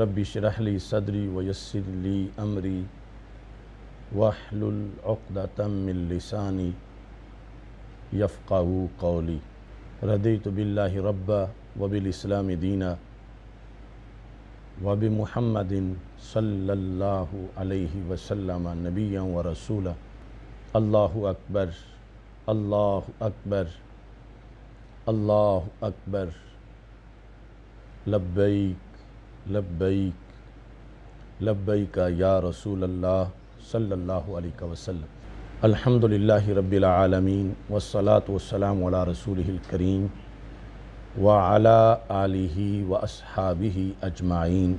रबी शरहली सदरी वयसरली अमरी वाहलतमिलसानी यफ़ाऊ कौली रदी तबिल्ला रब्बा वबिलस्लाम दीना वबि महमदिन सल्ला वसलम नबिया व रसूल अल्लाह अकबर अल्लाह अकबर अल्लाह अकबर लब्बैक लब्बैक लब्बैक या रसूल अल्लाह सल्लल्लाहु अलैहि वसल्लम अल्हम्दुलिल्लाहि रब्बिल आलमीन वस्सलातु वस्सलाम अला रसूलिल करीम व अला आलिहि व अस्हाबिहि अजमाइन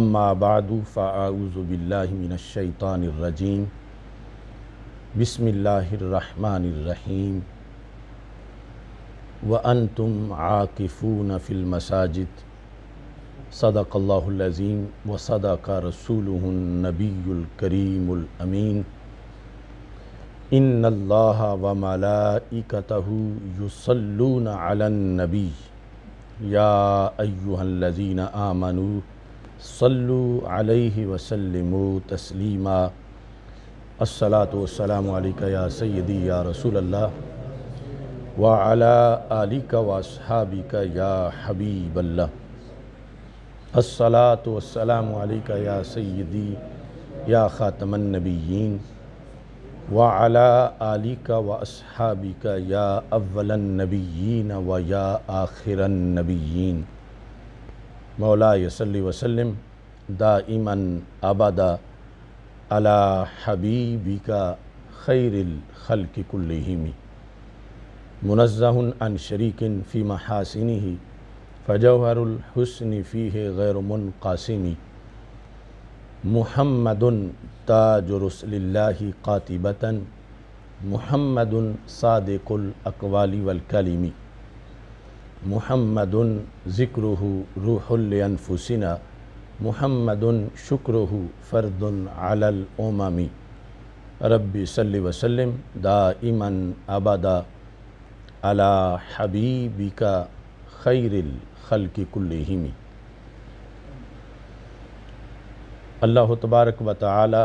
अम्मा बादु फ़ाऊज़ु बिल्लाहि मिनश शैतानिर रजीम बिसमीम व अन तुम आकिफ़ून फ़िल मसाजिद सदाकल्लाज़ीम व का रसूल नबीकरीमीन इन अल्लाह व मलाइकतहु नबी या अयुहल्लजीन आमनु सल्लु अलैहि वसल्लम तस्लीमा या सैदी या रसूल अल्लाह व अला या हबीबल्लाह अस्सलात वसलाम या सैदी या ख़ातमनबीन व अला का व असहाबी का या अव्वलनबीन व या आखिरनबीन मौला यसली वसलम दाइमन आबादा अला हबीबी का खैरिल खल की अन शरीकिन फ़ी महासिनी फ़जहरुलहसन फ़ी है गैर मुनकासमी महमद ताजरसल्ला कातिबता महमद सादकुलकवाली वलकलीमी महमद ज़िक्र रूहलफुसिना महमद शुक्र फ़र्दन अलमी रबी सल्ल वसलम दा इमन अबदा अला हबीबिका खैरिल खल की कुल्लही में अल्लाह तबारक व ताली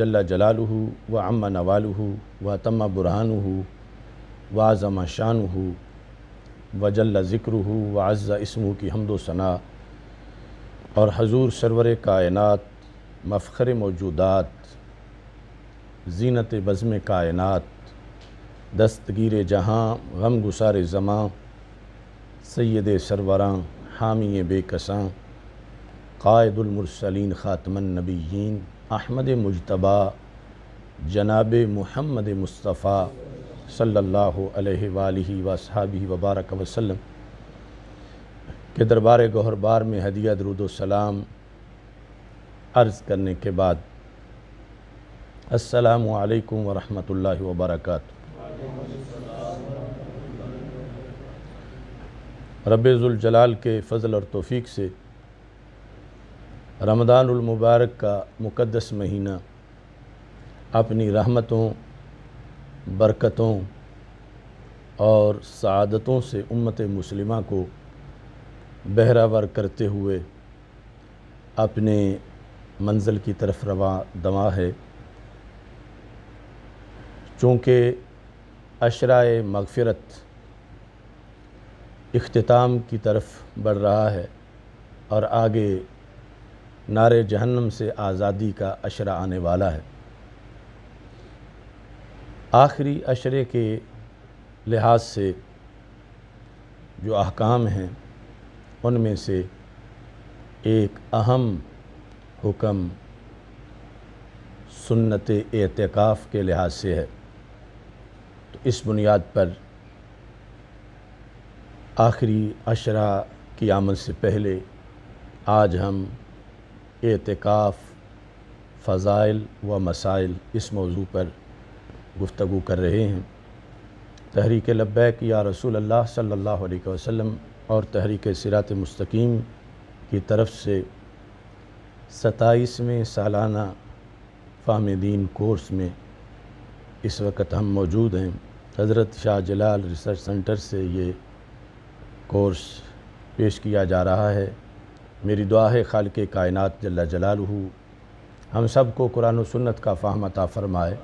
जल्ला जलालहू व अम्मा नवालहू व तम्मा बुरहानहू व आज़मा शानहू व जल्ला ज़िक्र व अज़्ज़ा इसमू की हमदोसना सना और हजूर सरवर कायनत मफ़र मौजूदात जीनत बज़म कायनत दस्तगीर जहाँ गम गुसार ज़मां सैद सरवरा हामी बेकसां कायदुलमरसलिन ख़ातमनबीन अहमद मुशतबा जनाब महमद मुस्तफ़ा सल्लल्लाहु अलैहि वबारक वसलम के दरबार गहरबार में हदिया दरुदोसलाम अर्ज़ करने के बाद अस्सलाम वालेकुम ला वर्क रबाल के फ़ज़ल और तोफ़ी से रमदानमबारक का मुक़दस महीना अपनी रहमतों बरकतों और सदतों से उम्मत मुस्लिमा को बहरावर करते हुए अपने मंजिल की तरफ रवा दवा है चूँकि अशराय मगफ़रत अख्ताम की तरफ बढ़ रहा है और आगे नारे जहन्नम से आज़ादी का अशरा आने वाला है आखिरी अशरे के लिहाज से जो अहकाम हैं उनमें से एक अहम हुक्म सुन्नत एतकाफ़ के लिहाज से है तो इस बुनियाद पर आखिरी अशरा की आमद से पहले आज हम एतकाफ़ फ़ज़ाइल व मसाइल इस मौजू पर गुफ्तु कर रहे हैं तहरीक लब्बैक या रसूल अल्लाह सल्लल्लाहु अलैहि वसल्लम और तहरीक सिरात मुस्तकीम की तरफ से सताईसवें सालाना फ़ाम दीन कोर्स में इस वक्त हम मौजूद हैं हज़रत शाह जलाल रिसर्च सेंटर से ये कोर्स पेश किया जा रहा है मेरी दुआ है खाल के कायनत जल्ला जलाल हम सब को कुरान सुन्नत का फ़ाहम अता फ़रमाए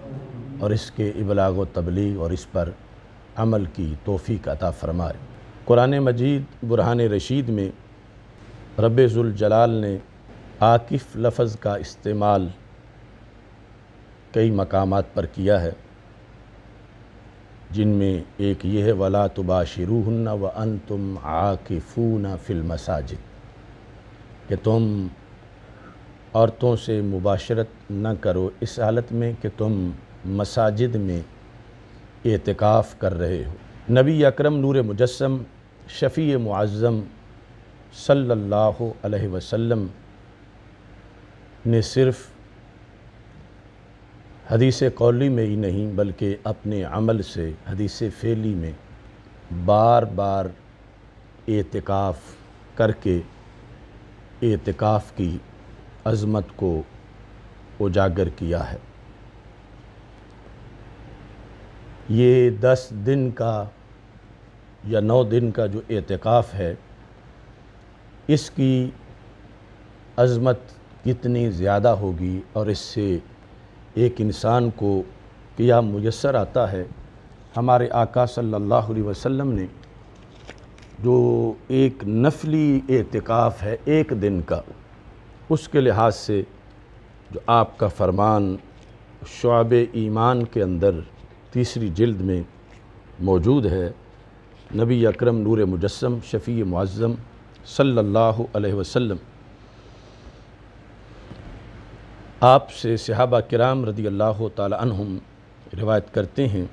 और इसके इबलाग व तबलीग और इस पर अमल की तोफ़ी अता फ़रमाए कुरान मजीद बुरहान रशीद में रबाल ने आकफ लफज का इस्तेमाल कई मकाम पर किया है जिनमें एक ये है वला तुबा शिरूहन्ना व अन तुम आकिफ़ूना फिल मसाजिद कि तुम औरतों से मुबाशरत न करो इस हालत में कि तुम मसाजिद में एतकाफ़ कर रहे हो नबी अकरम नूर मुजस्म शफ़ी मुआज़म सल्लल्लाहु अलैहि वसल्लम ने सिर्फ़ हदीस कौली में ही नहीं बल्कि अपने अमल से हदीस फ़ैली में बार बार एतकाफ़ करके एतकाफ़ की अज़मत को उजागर किया है ये दस दिन का या नौ दिन का जो एतकाफ़ है इसकी अज़मत कितनी ज़्यादा होगी और इससे एक इंसान को किया मुयसर आता है हमारे आका सल्लल्लाहु अलैहि वसल्लम ने जो एक नफली एतिकाफ़ है एक दिन का उसके लिहाज से जो आपका फरमान शुब ईमान के अंदर तीसरी जल्द में मौजूद है नबी अकरम नूर मुजस्म शफ़ी मुआज़म सल्लल्लाहु अलैहि वसल्लम आपसे सहाबा कराम रदी अल्लाह तुम रिवायत करते हैं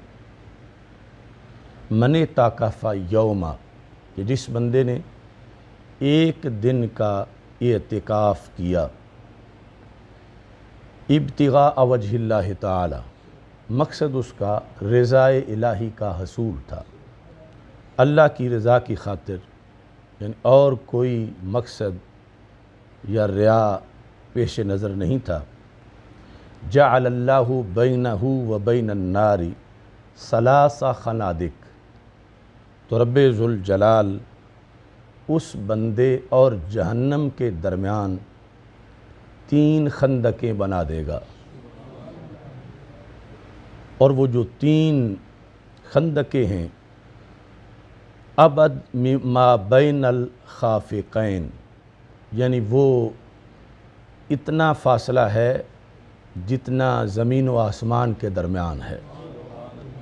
मन ताकाफ़ा यौमा कि जिस बंदे ने एक दिन का एतिकाफ़ किया इब्तगा अवजल्ला ताला मकसद उसका रज़ाए इलाही का हसूल था अल्लाह की रज़ा की खातिर यानी और कोई मकसद या रिया पेश नज़र नहीं था जाल्लाह बैनहू व बैन नारी सलासा खनादिक तो रब्ज़ुलजलाल उस बंदे और जहन्नम के दरमियान तीन खंदकें बना देगा और वो जो तीन खंदकें हैं अबद माबैन अलखाफ़िकैन यानी वो इतना फासला है जितना ज़मीन व आसमान के दरमियान है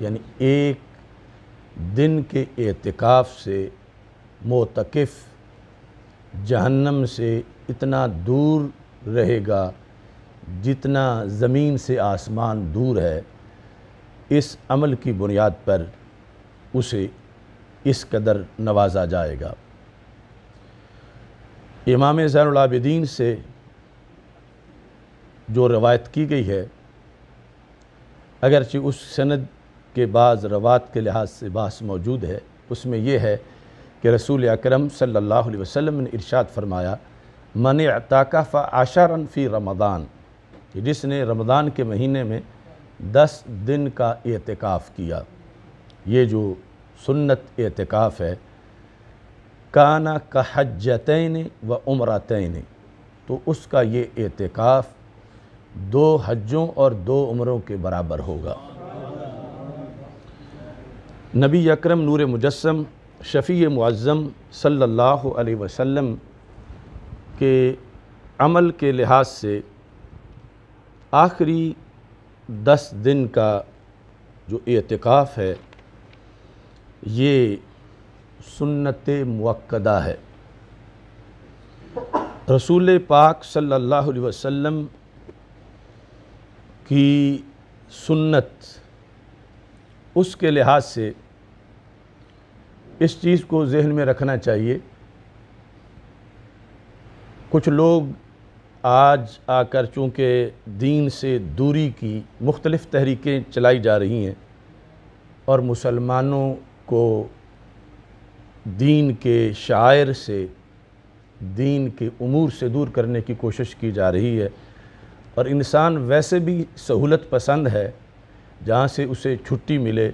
यानी एक दिन के एतकाफ़ से मोतकफ़ जहन्नम से इतना दूर रहेगा जितना ज़मीन से आसमान दूर है इस अमल की बुनियाद पर उसे इस कदर नवाजा जाएगा इमाम ज़ैनदीन से जो रवायत की गई है अगरचि उस सनद के बाद रवात के लिहाज से बास मौजूद है उसमें यह है कि रसूल अकरम सल्ला अलैहि ने इरशाद फरमाया मन ताकाफ़ा आशारन फ़ी रमदान जिसने रमदान के महीने में दस दिन का एतकाफ़ किया ये जो सुन्नत एतकाफ़ है काना का तैन व उम्रतन तो उसका ये एतकाफ़ दो हजों और दो उम्रों के बराबर होगा नबी अकरम नूर मुजस्म शफ़ी मुआज़म सल्ला वसम के अमल के लिहाज से आखिरी दस दिन का जो एतकाफ़ है ये सुन्नत मक्दा है रसूल पाक सल्लल्लाहु अलैहि वसल्लम की सुन्नत उसके लिहाज से इस चीज़ को जहन में रखना चाहिए कुछ लोग आज आकर चूँकि दीन से दूरी की मुख्तलिफ़ तहरीकें चलाई जा रही हैं और मुसलमानों को दीन के शायर से दीन के अमूर से दूर करने की कोशिश की जा रही है और इंसान वैसे भी सहूलत पसंद है जहाँ से उसे छुट्टी मिले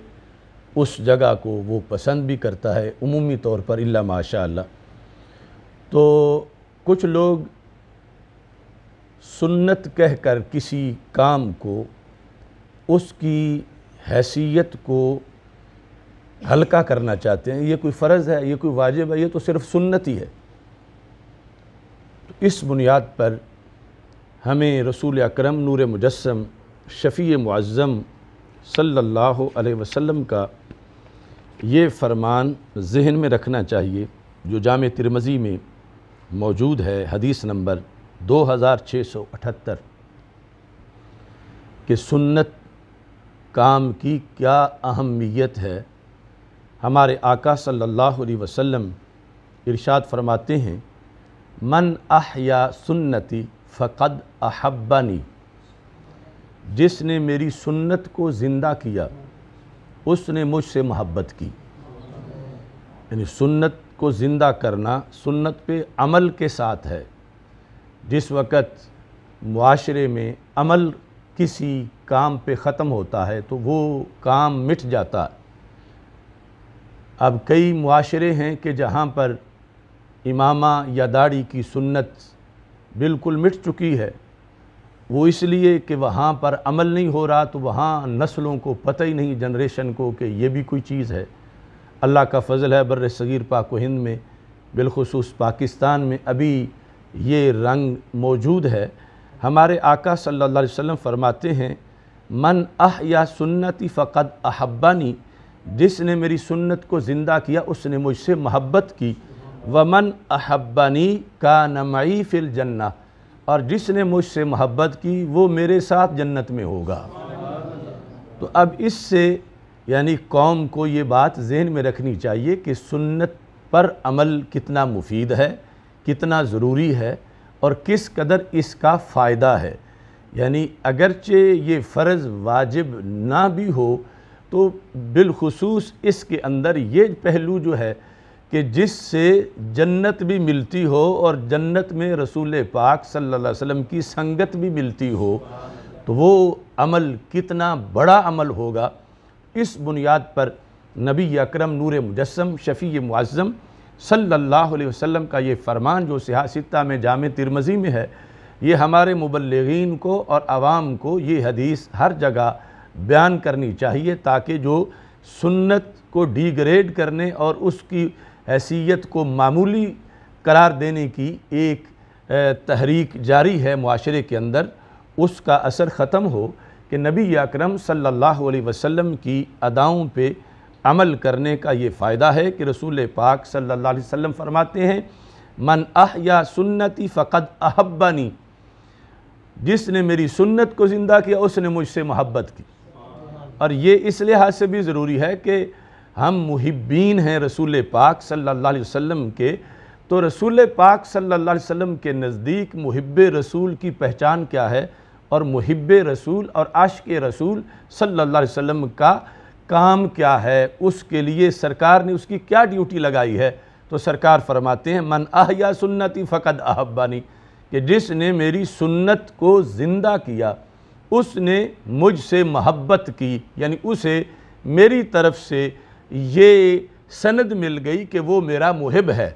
उस जगह को वो पसंद भी करता है उमूमी तौर पर इल्ला माशा तो कुछ लोग सुन्नत कहकर किसी काम को उसकी हैसियत को हल्का करना चाहते हैं ये कोई फ़र्ज़ है ये कोई वाजिब है ये तो सिर्फ़ सुन्नत ही है तो इस बुनियाद पर हमें रसूल अक्रम नूर मुजस्म शफ़ी मुआज़म सल्लल्लाहु अलैहि वसल्लम का ये फरमान जहन में रखना चाहिए जो जाम तिरमज़ी में मौजूद है हदीस नंबर दो हज़ार छः सौ अठहत्तर सुन्नत काम की क्या अहमियत है हमारे आका सल्लल्लाहु अलैहि वसल्लम इरशाद फरमाते हैं मन या सुन्नती फ़कद अहब्बानी जिसने मेरी सुन्नत को ज़िंदा किया उसने मुझसे मोहब्बत की यानी सुन्नत को ज़िंदा करना सुन्नत पे अमल के साथ है जिस वक़्त माशरे में अमल किसी काम पे ख़त्म होता है तो वो काम मिट जाता है अब कई माशरे हैं कि जहाँ पर इमामा या दाढ़ी की सुन्नत बिल्कुल मिट चुकी है वो इसलिए कि वहाँ पर अमल नहीं हो रहा तो वहाँ नस्लों को पता ही नहीं जनरेशन को कि ये भी कोई चीज़ है अल्लाह का फजल है बर सग़ीर पाक हिंद में बिलखसूस पाकिस्तान में अभी ये रंग मौजूद है हमारे आका सल्लल्लाहु अलैहि वसल्लम फरमाते हैं मन आह या सुन्नति फ़कद अहब्बानी जिसने मेरी सुन्नत को ज़िंदा किया उसने मुझसे महब्बत की वमन अहब्बनी का नमई फिल जन्ना और जिसने मुझसे मोहब्बत की वो मेरे साथ जन्नत में होगा तो अब इससे यानी कौम को ये बात जहन में रखनी चाहिए कि सुन्नत पर अमल कितना मुफीद है कितना ज़रूरी है और किस कदर इसका फ़ायदा है यानी अगरचे ये फ़र्ज़ वाजिब ना भी हो तो बिलखसूस इसके अंदर ये पहलू जो है कि जिससे जन्नत भी मिलती हो और जन्नत में रसूल पाक सल्लल्लाहु अलैहि वसल्लम की संगत भी मिलती हो तो वो अमल कितना बड़ा अमल होगा इस बुनियाद पर नबी अकरम नूर मुजस्म शफ़ी मुआज़म सल्लल्लाहु अलैहि वसल्लम का ये फ़रमान जो सियासता में जाम तिरमज़ी में है ये हमारे मुबलगिन को और आवाम को ये हदीस हर जगह बयान करनी चाहिए ताकि जो सुन्नत को डिग्रेड करने और उसकी हैसीत को मामूली करार देने की एक तहरीक जारी है माशरे के अंदर उसका असर ख़त्म हो कि नबी अक्रम सल्ला वसम की अदाओं पर अमल करने का ये फ़ायदा है कि रसूल पाक सल्ला वसम फरमाते हैं मन आह या सुन्नति फ़कद अहब्बानी जिसने मेरी सुन्नत को ज़िंदा किया उसने मुझसे मोहब्बत की और ये इस लिहाज से भी ज़रूरी है कि हम मुहिबीन हैं रसूल पाक सल्ला वसम के तो रसूल पाक सल्ला वसम के नज़दीक महब रसूल की पहचान क्या है और महब रसूल और आश के रसूल सल्ला वसम का काम क्या है उसके लिए सरकार ने उसकी क्या ड्यूटी लगाई है तो सरकार फरमाते हैं मन आह या सुन्नति फ़कद अहब्बानी कि जिसने मेरी सुन्नत को ज़िंदा किया उसने मुझसे महब्बत की यानी उसे मेरी तरफ़ से ये सनद मिल गई कि वो मेरा मुहब है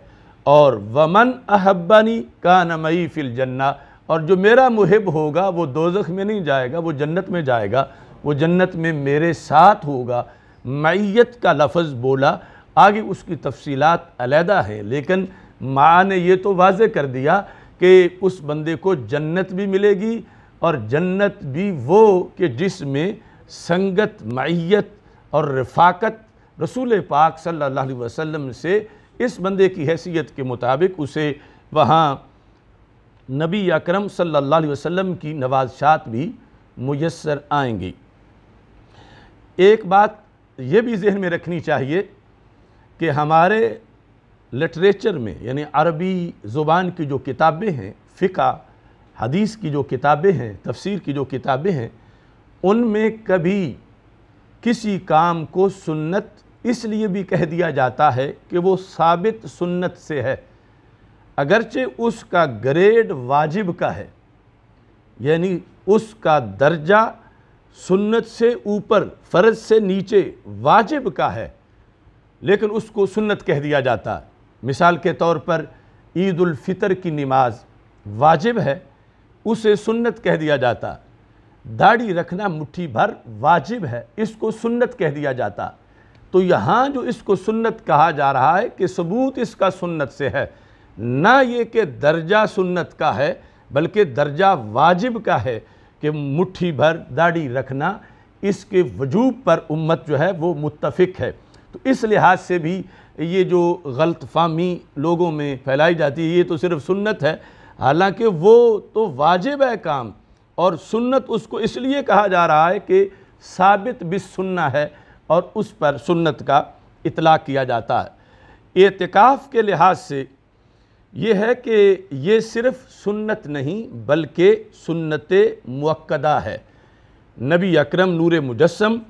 और वमन अहब्बानी का नमई फिल जन्ना और जो मेरा मुहब होगा वो दोजख में नहीं जाएगा वो जन्नत में जाएगा वो जन्नत में मेरे साथ होगा मैत का लफज बोला आगे उसकी तफसीलात अलहदा है लेकिन माँ ने यह तो वाज कर दिया कि उस बंदे को जन्नत भी मिलेगी और जन्नत भी वो कि जिसमें संगत मैत और रफाकत रसूल पाक सल्ला वसम से इस बंदे की हैसियत के मुताबिक उसे वहाँ नबी अक्रम सल्ला वसम की नवाजात भी मैसर आएंगी एक बात यह भी जहन में रखनी चाहिए कि हमारे लिटरेचर में यानी अरबी ज़ुबान की जो किताबें हैं फ़िका हदीस की जो किताबें हैं तफसीर की जो किताबें हैं उनमें कभी किसी काम को सुन्नत इसलिए भी कह दिया जाता है कि वो साबित सुन्नत से है अगरचे उसका ग्रेड वाजिब का है यानी उसका दर्जा सुन्नत से ऊपर फ़र्ज से नीचे वाजिब का है लेकिन उसको सुन्नत कह दिया जाता है मिसाल के तौर पर ईदालफ़ितर की नमाज वाजिब है उसे सुन्नत कह दिया जाता दाढ़ी रखना मुट्ठी भर वाजिब है इसको सुन्नत कह दिया जाता तो यहाँ जो इसको सुन्नत कहा जा रहा है कि सबूत इसका सुन्नत से है ना ये कि दर्जा सुन्नत का है बल्कि दर्जा वाजिब का है कि मुट्ठी भर दाढ़ी रखना इसके वजूब पर उम्मत जो है वो मुतफिक है तो इस लिहाज से भी ये जो गलत फामी लोगों में फैलाई जाती है ये तो सिर्फ सुन्नत है हालांकि वो तो वाजिब है काम और सुन्नत उसको इसलिए कहा जा रहा है कि साबित बिस सुन्ना है और उस पर सुन्नत का इतला किया जाता है एतकाफ़ के लिहाज से ये है कि ये सिर्फ़ सुन्नत नहीं बल्कि सुन्नत मुक्दा है नबी अकरम नूर मुजस्म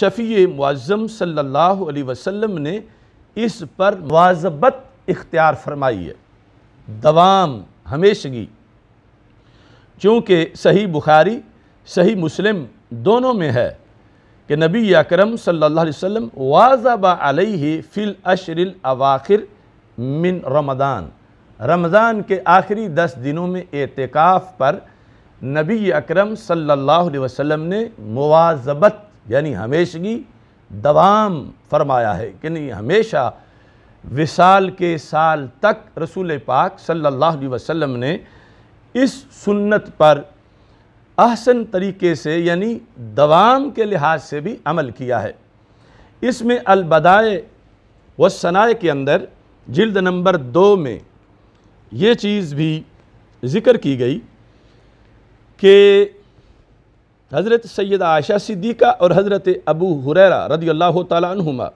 शफ़ी मुआज़म सल्लल्लाहु अलैहि वसल्लम ने इस पर वाजबत इख्तियार फरमाई है दवाम हमेशगी चूँकि सही बुखारी सही मुस्लिम दोनों में है कि नबी अकरम सल्लल्लाहु अलैहि वसल्लम वाजबा अलैहि फ़िल अशरिल अवाखिर मिन रमदान रमज़ान के आखिरी दस दिनों में एतकाफ़ पर नबी अकरम सल्लल्लाहु अलैहि वसल्लम ने मुआज़बत यानी हमेशगी दवाम फरमाया है कि नहीं हमेशा विसाल के साल तक रसूल पाक सल्लल्लाहु अलैहि वसल्लम ने इस सुन्नत पर अहसन तरीके से यानी दवाम के लिहाज से भी अमल किया है इसमें अलबदाए व सनाए के अंदर जिल्द नंबर दो में ये चीज़ भी ज़िक्र की गई कि हज़रत सैद आशा सिद्दीक़ा और हज़रत अबू हुरैरा रदी अल्लाह तुमा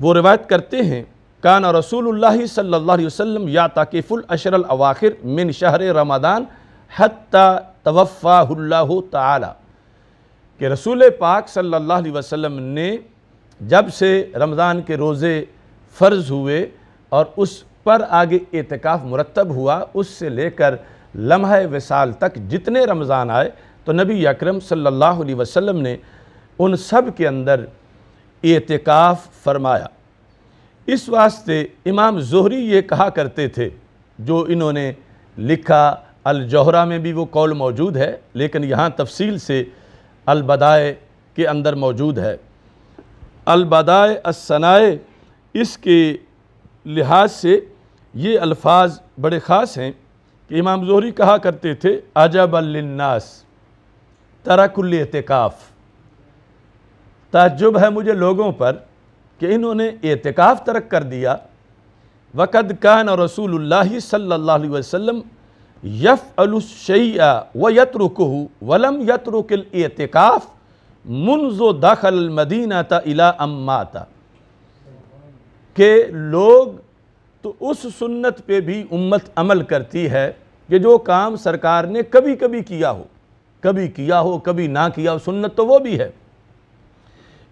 वो रिवायत करते हैं कान रसूल सल्ला वसम या ताकिफ़ुल अशरल अवाखिर मिन शहर रमदान हती तवफ़ाहुल्ला तआला कि रसूल पाक सल्लल्लाहु अलैहि वसल्लम ने जब से रमज़ान के रोज़े फ़र्ज़ हुए और उस पर आगे एतकाफ़ मुरतब हुआ उससे लेकर लम्हे विसाल तक जितने रमज़ान आए तो नबी अकरम सल्लल्लाहु अलैहि वसल्लम ने उन सब के अंदर एतकाफ़ फरमाया इस वास्ते इमाम जहरी ये कहा करते थे जो इन्होंने लिखा अलजहरा में भी वो कौल मौजूद है लेकिन यहाँ तफसील से अलबदाए के अंदर मौजूद है अलबदाय असनाए इसके लिहाज से ये अल्फाज बड़े ख़ास हैं कि इमाम जोहरी कहा करते थे अजब अलनास तरकुल एहतिकाफ़ ताजुब है मुझे लोगों पर कि इन्होंने एहतिकाफ़ तरक कर दिया वक़द कान रसूल सल्ला वसम यफ़ अलुशैया व यतरुकह वलम यतरुकिल एतकाफ़ मुनजो दाखल मदीना के लोग तो उस सुन्नत पे भी उम्मत अमल करती है कि जो काम सरकार ने कभी कभी किया हो कभी किया हो कभी ना किया हो सुन्नत तो वो भी है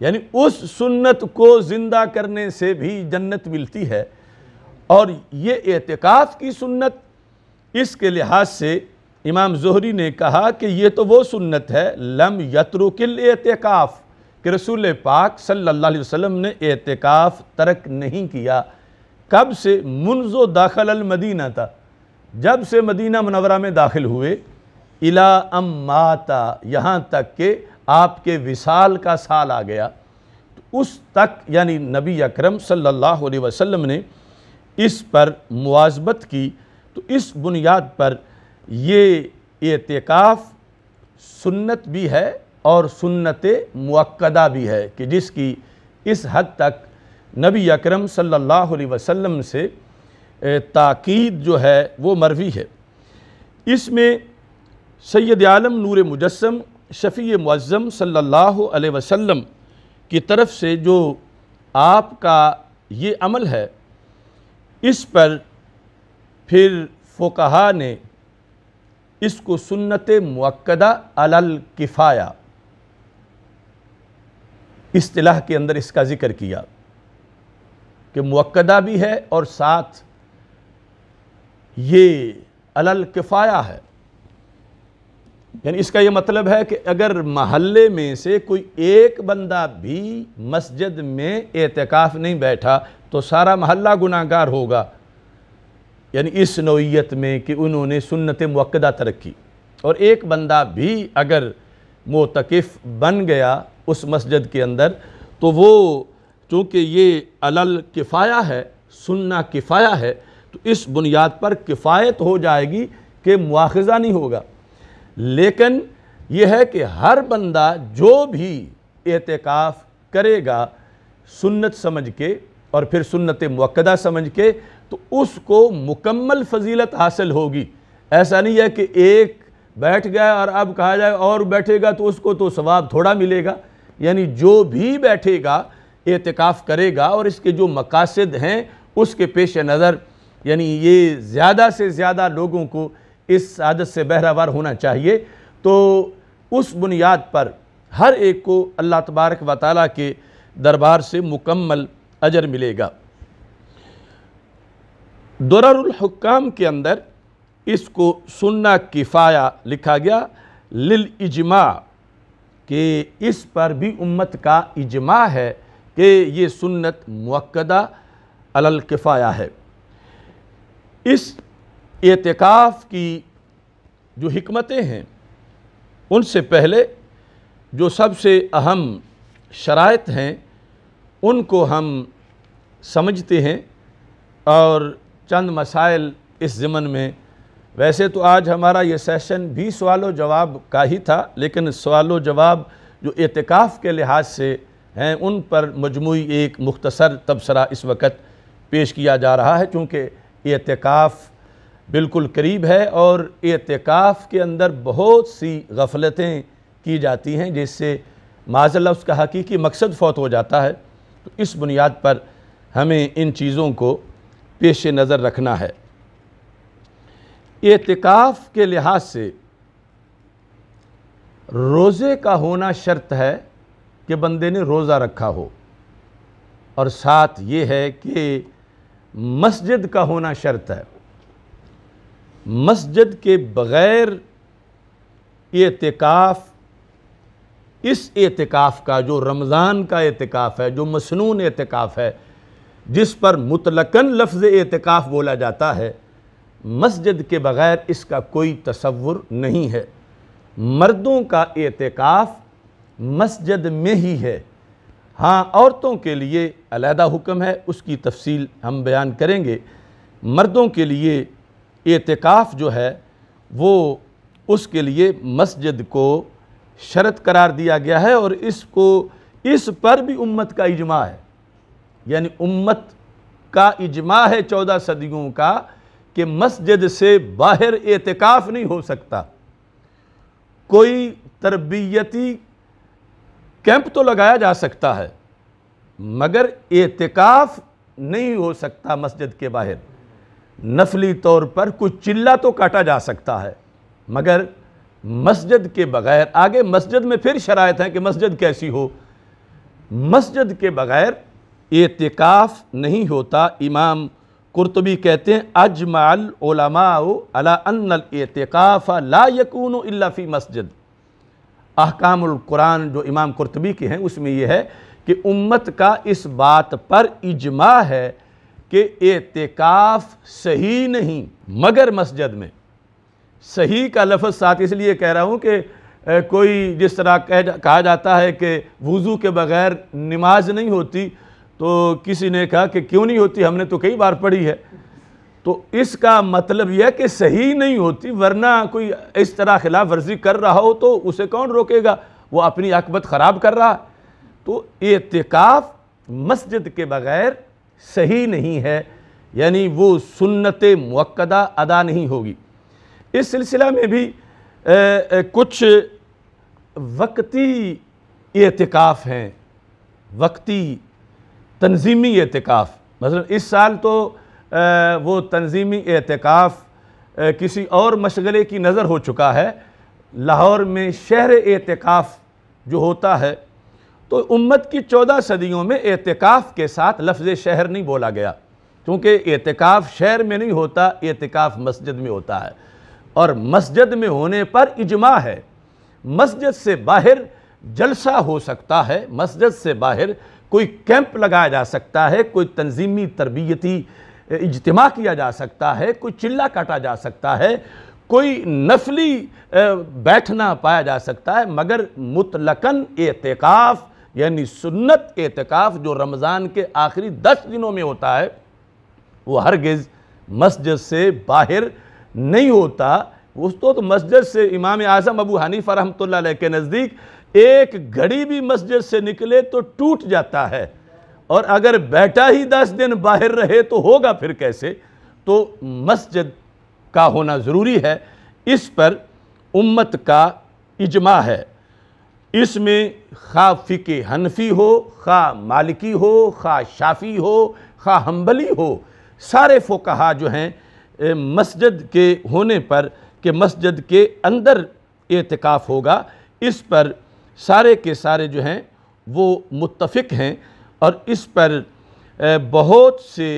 यानी उस सुन्नत को ज़िंदा करने से भी जन्नत मिलती है और ये एहतिकाफ़ की सुन्नत इसके लिहाज से इमाम जहरी ने कहा कि ये तो वो सुन्नत है लम यत्रुकिल कि रसूल पाक सल्लल्लाहु अलैहि वसल्लम ने एतकाफ़ तर्क नहीं किया कब से मुनजो दाखल अलमदीना था जब से मदीना मनवरा में दाखिल हुए इला अम्माता यहाँ तक के आपके विसाल का साल आ गया तो उस तक यानी नबी अकरम सल्लल्लाहु अलैहि वसल्लम ने इस पर मुआजबत की तो इस बुनियाद पर ये एतिकाफ़ सुन्नत भी है और सुन्नत मुक्दा भी है कि जिसकी इस हद तक नबी अकरम सल्लल्लाहु अलैहि वसल्लम से ताक़ीद जो है वो मरवी है इसमें सैद आलम नूर मुजस्म शफ़ी मुज़म सल्लल्लाहु अलैहि वसल्लम की तरफ से जो आपका ये अमल है इस पर फिर फोकहा ने इसको सुन्नत मक्दा अलल किफ़ाया इतलाह के अंदर इसका ज़िक्र किया कि मक्दा भी है और साथ ये अलल किफ़ाया है यानी इसका ये मतलब है कि अगर महल्ले में से कोई एक बंदा भी मस्जिद में एतकाफ़ नहीं बैठा तो सारा महल्ला गुनागार होगा यानी इस नोयत में कि उन्होंने सुन्नत मक्दा तरक्की और एक बंदा भी अगर मोतकफ़ बन गया उस मस्जिद के अंदर तो वो चूँकि ये अलल किफ़ाया है सुनना किफ़ाया है तो इस बुनियाद पर किफ़ायत हो जाएगी कि मुआज़ा नहीं होगा लेकिन यह है कि हर बंदा जो भी एहतिकाफ़ करेगा सुन्नत समझ के और फिर सुन्नत मक्दा समझ के तो उसको मुकम्मल फजीलत हासिल होगी ऐसा नहीं है कि एक बैठ गया और अब कहा जाए और बैठेगा तो उसको तो सवाब थोड़ा मिलेगा यानी जो भी बैठेगा एहतिकाफ़ करेगा और इसके जो मकासद हैं उसके पेश नज़र यानी ये ज़्यादा से ज़्यादा लोगों को इस आदत से बहरावर होना चाहिए तो उस बुनियाद पर हर एक को अल्लाह तबारक व ताली के दरबार से मुकम्मल अजर मिलेगा दुररहुकाम के अंदर इसको सुन्ना किफ़ाया लिखा गया लिल इजमा कि इस पर भी उम्मत का इजमा है कि ये सुन्नत मक्दा अलल किफ़ाया है इस एतकाफ़ की जो हमतें हैं उनसे पहले जो सबसे अहम शरात हैं उनको हम समझते हैं और चंद मसाइल इस ज़मन में वैसे तो आज हमारा ये सेशन भी सवाल व जवाब का ही था लेकिन सवाल व जवाब जो एतकाफ़ के लिहाज से हैं उन पर मजमू एक मुख्तसर तबसरा इस वक्त पेश किया जा रहा है चूँकि एतकाफ़ बिल्कुल करीब है और एतकाफ़ के अंदर बहुत सी गफलतें की जाती हैं जिससे माजल उसका हकीकी मकसद फौत हो जाता है तो इस बुनियाद पर हमें इन चीज़ों को पेश नज़र रखना है एतिकाफ़ के लिहाज से रोज़े का होना शर्त है कि बंदे ने रोज़ा रखा हो और साथ ये है कि मस्जिद का होना शर्त है मस्जिद के बग़ैर एतिकाफ़ इस एतिकाफ़ का जो रमज़ान का एतिकाफ़ है जो मसनून एतिकाफ़ है जिस पर मुतलकन लफ्ज़ एतकाफ़ बोला जाता है मस्जिद के बग़ैर इसका कोई तस्वुर नहीं है मर्दों का एतकाफ़ मस्जिद में ही है हाँ औरतों के लिए अलहदा हुक्म है उसकी तफसील हम बयान करेंगे मर्दों के लिए एतकाफ़ जो है वो उसके लिए मस्जिद को शर्त करार दिया गया है और इसको इस पर भी उम्मत का इजमा है यानी उम्मत का इजमा है चौदह सदियों का कि मस्जिद से बाहर एतकाफ़ नहीं हो सकता कोई तरबियती कैंप तो लगाया जा सकता है मगर एतकाफ़ नहीं हो सकता मस्जिद के बाहर नफली तौर पर कुछ चिल्ला तो काटा जा सकता है मगर मस्जिद के बग़ैर आगे मस्जिद में फिर शरायत है कि मस्जिद कैसी हो मस्जिद के बग़ैर एतिकाफ़ नहीं होता इमाम कुरतबी कहते हैं अजमाल अला अनल एतिकाफ़ ला यकून मस्जिद अहकामुल्कुरान जो इमाम कुरतबी के हैं उसमें यह है कि उम्मत का इस बात पर इजमा है कि एतिकाफ़ सही नहीं मगर मस्जिद में सही का लफ्ज़ साथ इसलिए कह रहा हूँ कि कोई जिस तरह कह जा, कहा जाता है कि वज़ू के बग़ैर नमाज नहीं होती तो किसी ने कहा कि क्यों नहीं होती हमने तो कई बार पढ़ी है तो इसका मतलब यह कि सही नहीं होती वरना कोई इस तरह खिलाफ वर्जी कर रहा हो तो उसे कौन रोकेगा वो अपनी अकबत ख़राब कर रहा तो एतकाफ़ मस्जिद के बग़ैर सही नहीं है यानी वो सुन्नत मक्दा अदा नहीं होगी इस सिलसिला में भी ए, ए, कुछ वक्ती एतकाफ़ हैं वक्ती तनजीमी एहतिकाफ़ मतलब इस साल तो आ, वो तनजीमी एहतिकाफ़ किसी और मशगले की नज़र हो चुका है लाहौर में शहर एहतिकाफ़ जो होता है तो उम्मत की चौदह सदियों में एहतिकाफ़ के साथ लफ्ज़ शहर नहीं बोला गया क्योंकि एहतिकाफ़ शहर में नहीं होता एहतिकाफ़ मस्जिद में होता है और मस्जिद में होने पर इजमा है मस्जिद से बाहर जलसा हो सकता है मस्जिद से बाहर कोई कैंप लगाया जा सकता है कोई तंजीमी तरबियती इजतमा किया जा सकता है कोई चिल्ला काटा जा सकता है कोई नफली बैठना पाया जा सकता है मगर मुतलकन एहतिकाफ़ यानी सुन्नत एहतिकाफ़ जो रमज़ान के आखिरी दस दिनों में होता है वो हरगिज़ मस्जिद से बाहर नहीं होता उस तो, तो मस्जिद से इमाम आज़म अबू हनीफ़ा रहमत के नज़दीक एक घड़ी भी मस्जिद से निकले तो टूट जाता है और अगर बैठा ही दस दिन बाहर रहे तो होगा फिर कैसे तो मस्जिद का होना ज़रूरी है इस पर उम्मत का इजमा है इसमें खा फिक हनफी हो खा मालिकी हो खा शाफी हो खा हम्बली हो सारे फोकहा जो हैं मस्जिद के होने पर कि मस्जिद के अंदर एतकाफ़ होगा इस पर सारे के सारे जो हैं वो मुतफ़ हैं और इस पर बहुत से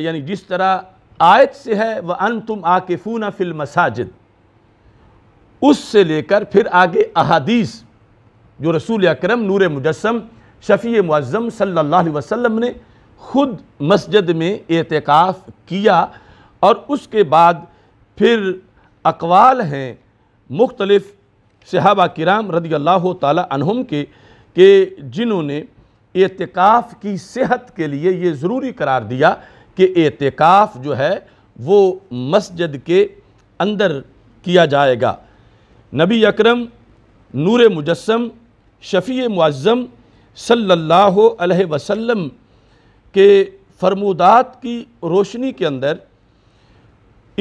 यानी जिस तरह आयत से है व अन तुम आकिफूना फिल मसाजिद उससे लेकर फिर आगे अहादीस जो रसूल अक्रम नूर मुजस्म शफ़ी मुज़म सल्ला वसम ने ख़ुद मस्जिद में एतकाफ़ किया और उसके बाद फिर अकवाल हैं मुख्तलफ़ सहाबा किराम रदी अल्लाह तहम के के जिन्होंने एतकाफ़ की सेहत के लिए ये ज़रूरी करार दिया कि एतकाफ़ जो है वो मस्जिद के अंदर किया जाएगा नबी अकरम नूर मुजस्म शफ़ी मुज़म सल्लल्लाहु अलैहि वसल्लम के फरमूदात की रोशनी के अंदर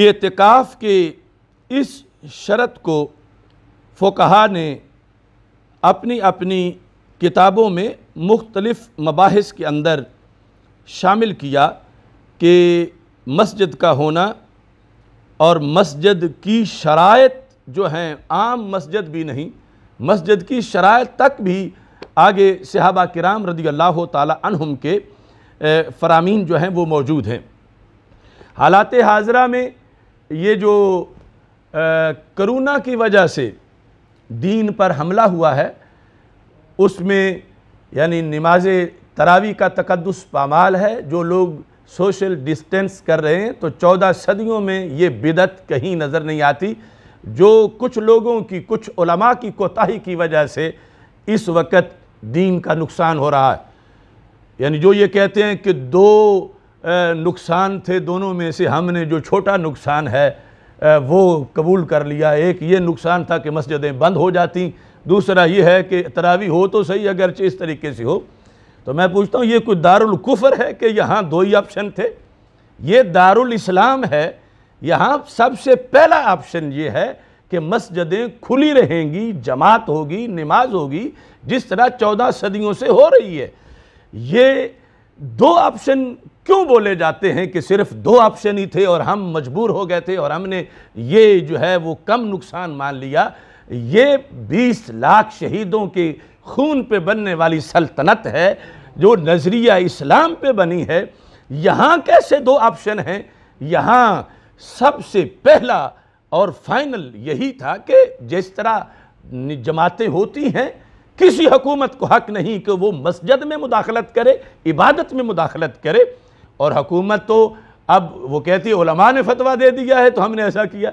एतकाफ़ के इस शरत को फोकहा ने अपनी अपनी किताबों में मुख्तलफ़ मबास के अंदर शामिल किया कि मस्जिद का होना और मस्जिद की शराय जो हैं आम मस्जिद भी नहीं मस्जिद की शराय तक भी आगे सिहाबा कराम रदी अल्लाह तहम के फ़रामीन जो हैं वो मौजूद हैं हालात हाजरा में ये जो करोना की वजह से दीन पर हमला हुआ है उसमें यानी नमाज तरावी का तकदस पामाल है जो लोग सोशल डिस्टेंस कर रहे हैं तो चौदह सदियों में ये बिदत कहीं नज़र नहीं आती जो कुछ लोगों की कुछ उलमा की कोताही की वजह से इस वक्त दीन का नुकसान हो रहा है यानी जो ये कहते हैं कि दो नुकसान थे दोनों में से हमने जो छोटा नुकसान है वो कबूल कर लिया एक ये नुकसान था कि मस्जिदें बंद हो जाती दूसरा ये है कि तरावी हो तो सही अगरचे इस तरीके से हो तो मैं पूछता हूँ ये कुछ दारुल कुफर है कि यहाँ दो ही ऑप्शन थे ये दारुल इस्लाम है यहाँ सबसे पहला ऑप्शन ये है कि मस्जिदें खुली रहेंगी जमात होगी नमाज होगी जिस तरह चौदह सदियों से हो रही है ये दो ऑप्शन क्यों बोले जाते हैं कि सिर्फ दो ऑप्शन ही थे और हम मजबूर हो गए थे और हमने ये जो है वो कम नुकसान मान लिया ये 20 लाख शहीदों के खून पे बनने वाली सल्तनत है जो नज़रिया इस्लाम पे बनी है यहाँ कैसे दो ऑप्शन हैं यहाँ सबसे पहला और फाइनल यही था कि जिस तरह जमातें होती हैं किसी हकूमत को हक नहीं कि वो मस्जिद में मुदाखलत करे इबादत में मुदाखलत करे और हकूमत तो अब वो कहती ओलमा ने फतवा दे दिया है तो हमने ऐसा किया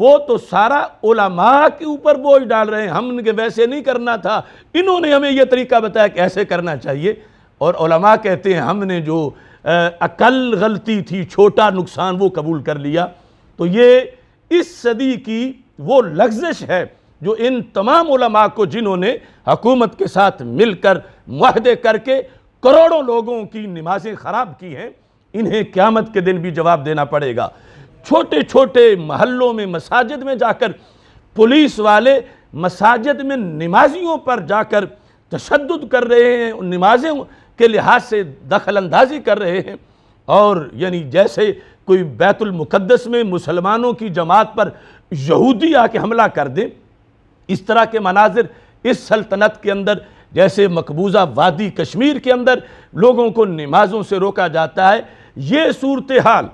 वो तो सारा ओलमा के ऊपर बोझ डाल रहे हैं हम वैसे नहीं करना था इन्होंने हमें यह तरीका बताया कि ऐसे करना चाहिए और ओलमा कहते हैं हमने जो अकल गलती थी छोटा नुकसान वो कबूल कर लिया तो ये इस सदी की वो लग्जश है जो इन तमाम को जिन्होंने हकूमत के साथ मिलकर महदे करके करोड़ों लोगों की नमाजें ख़राब की हैं इन्हें क्यामत के दिन भी जवाब देना पड़ेगा छोटे छोटे महलों में मसाजिद में जाकर पुलिस वाले मसाजिद में नमाजियों पर जाकर तशद कर रहे हैं नमाजें के लिहाज से दखल अंदाजी कर रहे हैं और यानी जैसे कोई बैतुलमक़दस में मुसलमानों की जमात पर यहूदी आके हमला कर दें इस तरह के मनाजिर इस सल्तनत के अंदर जैसे मकबूजा वादी कश्मीर के अंदर लोगों को नमाज़ों से रोका जाता है ये सूरत हाल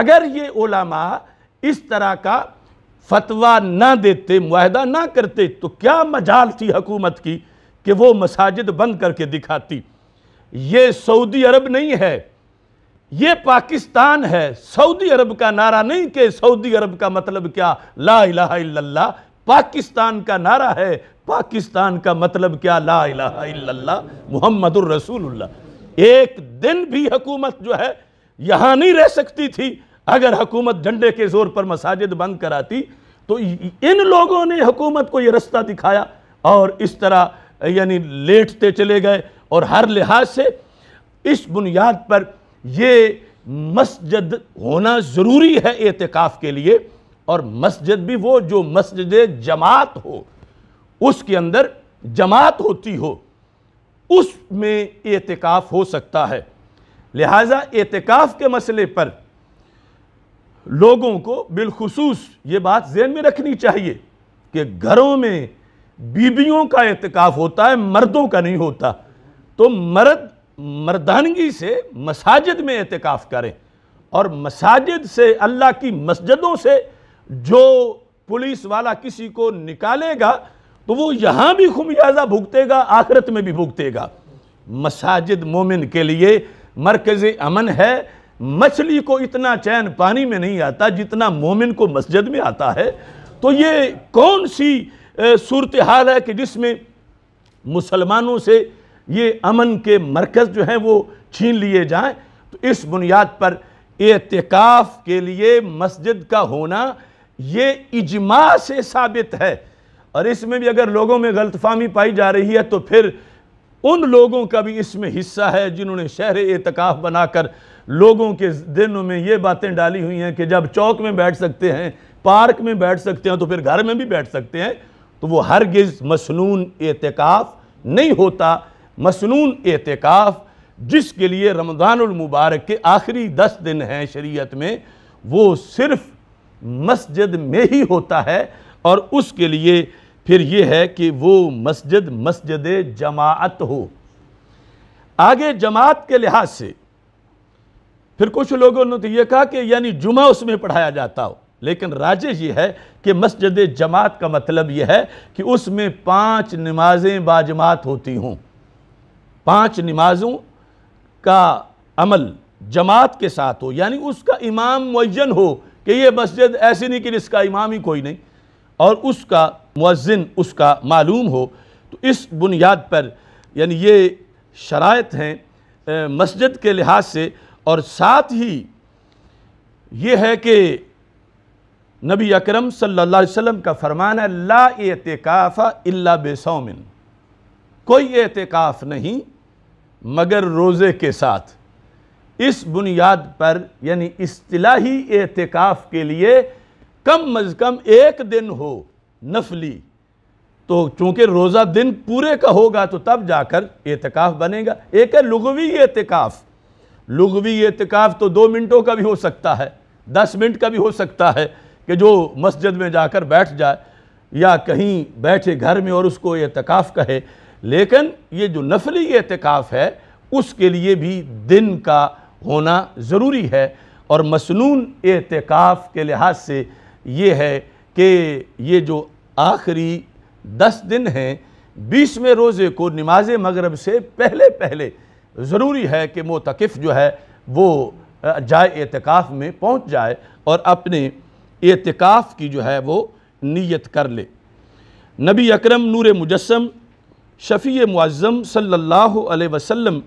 अगर ये ओलामा इस तरह का फतवा ना देते माहदा ना करते तो क्या मजाल थी हकूमत की कि वो मसाजिद बंद करके दिखाती ये सऊदी अरब नहीं है ये पाकिस्तान है सऊदी अरब का नारा नहीं कि सऊदी अरब का मतलब क्या ला इलाहा इल्लल्लाह पाकिस्तान का नारा है पाकिस्तान का मतलब क्या ला इला मोहम्मद रसूलुल्लाह एक दिन भी हुकूमत जो है यहाँ नहीं रह सकती थी अगर हुकूमत झंडे के ज़ोर पर मसाजिद बंद कराती तो इन लोगों ने हुकूमत को ये रास्ता दिखाया और इस तरह यानी लेटते चले गए और हर लिहाज से इस बुनियाद पर ये मस्जिद होना ज़रूरी है एतकाफ़ के लिए और मस्जिद भी वो जो मस्जिद जमात हो उसके अंदर जमात होती हो उसमें एहतिकाफ हो सकता है लिहाजा एहतिकाफ के मसले पर लोगों को बिलखसूस ये बात जहन में रखनी चाहिए कि घरों में बीबियों का एहतिकाफ होता है मर्दों का नहीं होता तो मर्द मर्दानगी से मसाजिद में एहतिकाफ करें और मसाजिद से अल्लाह की मस्जिदों से जो पुलिस वाला किसी को निकालेगा तो वो यहाँ भी खुमियाजा भुगतेगा आखिरत में भी भुगतेगा मसाजिद मोमिन के लिए मरकज़ अमन है मछली को इतना चैन पानी में नहीं आता जितना मोमिन को मस्जिद में आता है तो ये कौन सी सूरत हाल है कि जिसमें मुसलमानों से ये अमन के मरकज़ जो हैं वो छीन लिए जाएं तो इस बुनियाद पर एहतिकाफ़ के लिए मस्जिद का होना ये इजमा से साबित है और इसमें भी अगर लोगों में गलतफहमी पाई जा रही है तो फिर उन लोगों का भी इसमें हिस्सा है जिन्होंने शहर एतकाफ़ बनाकर लोगों के दिनों में ये बातें डाली हुई हैं कि जब चौक में बैठ सकते हैं पार्क में बैठ सकते हैं तो फिर घर में भी बैठ सकते हैं तो वो हरगिज़ मसनून एतकाफ़ नहीं होता मसनून एतकाफ़ जिसके लिए रमज़ानमबारक के आखिरी दस दिन हैं शरीयत में वो सिर्फ़ मस्जिद में ही होता है और उसके लिए फिर ये है कि वो मस्जिद मस्जिद जमात हो आगे जमात के लिहाज से फिर कुछ लोगों ने तो ये कहा कि यानी जुमा उसमें पढ़ाया जाता हो लेकिन राजे ये है कि मस्जिद जमात का मतलब यह है कि उसमें पांच नमाजें बाजमात होती हों पांच नमाजों का अमल जमात के साथ हो यानी उसका इमाम मुन हो कि ये मस्जिद ऐसी नहीं कि इसका इमाम ही कोई नहीं और उसका मुअज़िन उसका मालूम हो तो इस बुनियाद पर यानी ये शरात हैं मस्जिद के लिहाज से और साथ ही ये है कि नबी अकरम सल्लल्लाहु अलैहि वसल्लम का फरमान है ला एतकाफ़ा इल्ला बेसौमिन कोई एतकाफ़ नहीं मगर रोज़े के साथ इस बुनियाद पर यानी इस्तलाही एतकाफ़ के लिए कम अज कम एक दिन हो नफली तो चूंकि रोज़ा दिन पूरे का होगा तो तब जाकर एतकाफ़ बनेगा एक है लघवी एतकाफ़ लघवी एतकाफ़ तो दो मिनटों का भी हो सकता है दस मिनट का भी हो सकता है कि जो मस्जिद में जाकर बैठ जाए या कहीं बैठे घर में और उसको एतकाफ़ कहे लेकिन ये जो नफली एतकाफ़ है उसके लिए भी दिन का होना ज़रूरी है और मसनून एतकाफ़ के लिहाज से ये है कि ये जो आखिरी दस दिन हैं बीसवें रोज़े को नमाज मगरब से पहले पहले ज़रूरी है कि मोतकफ़ जो है वो जाए एतकाफ़ में पहुँच जाए और अपने एतकाफ़ की जो है वो नीयत कर ले नबी अकरम नूर मुजस्म शफ़ी मुआज़म सल्लल्लाहु अलैहि वसल्लम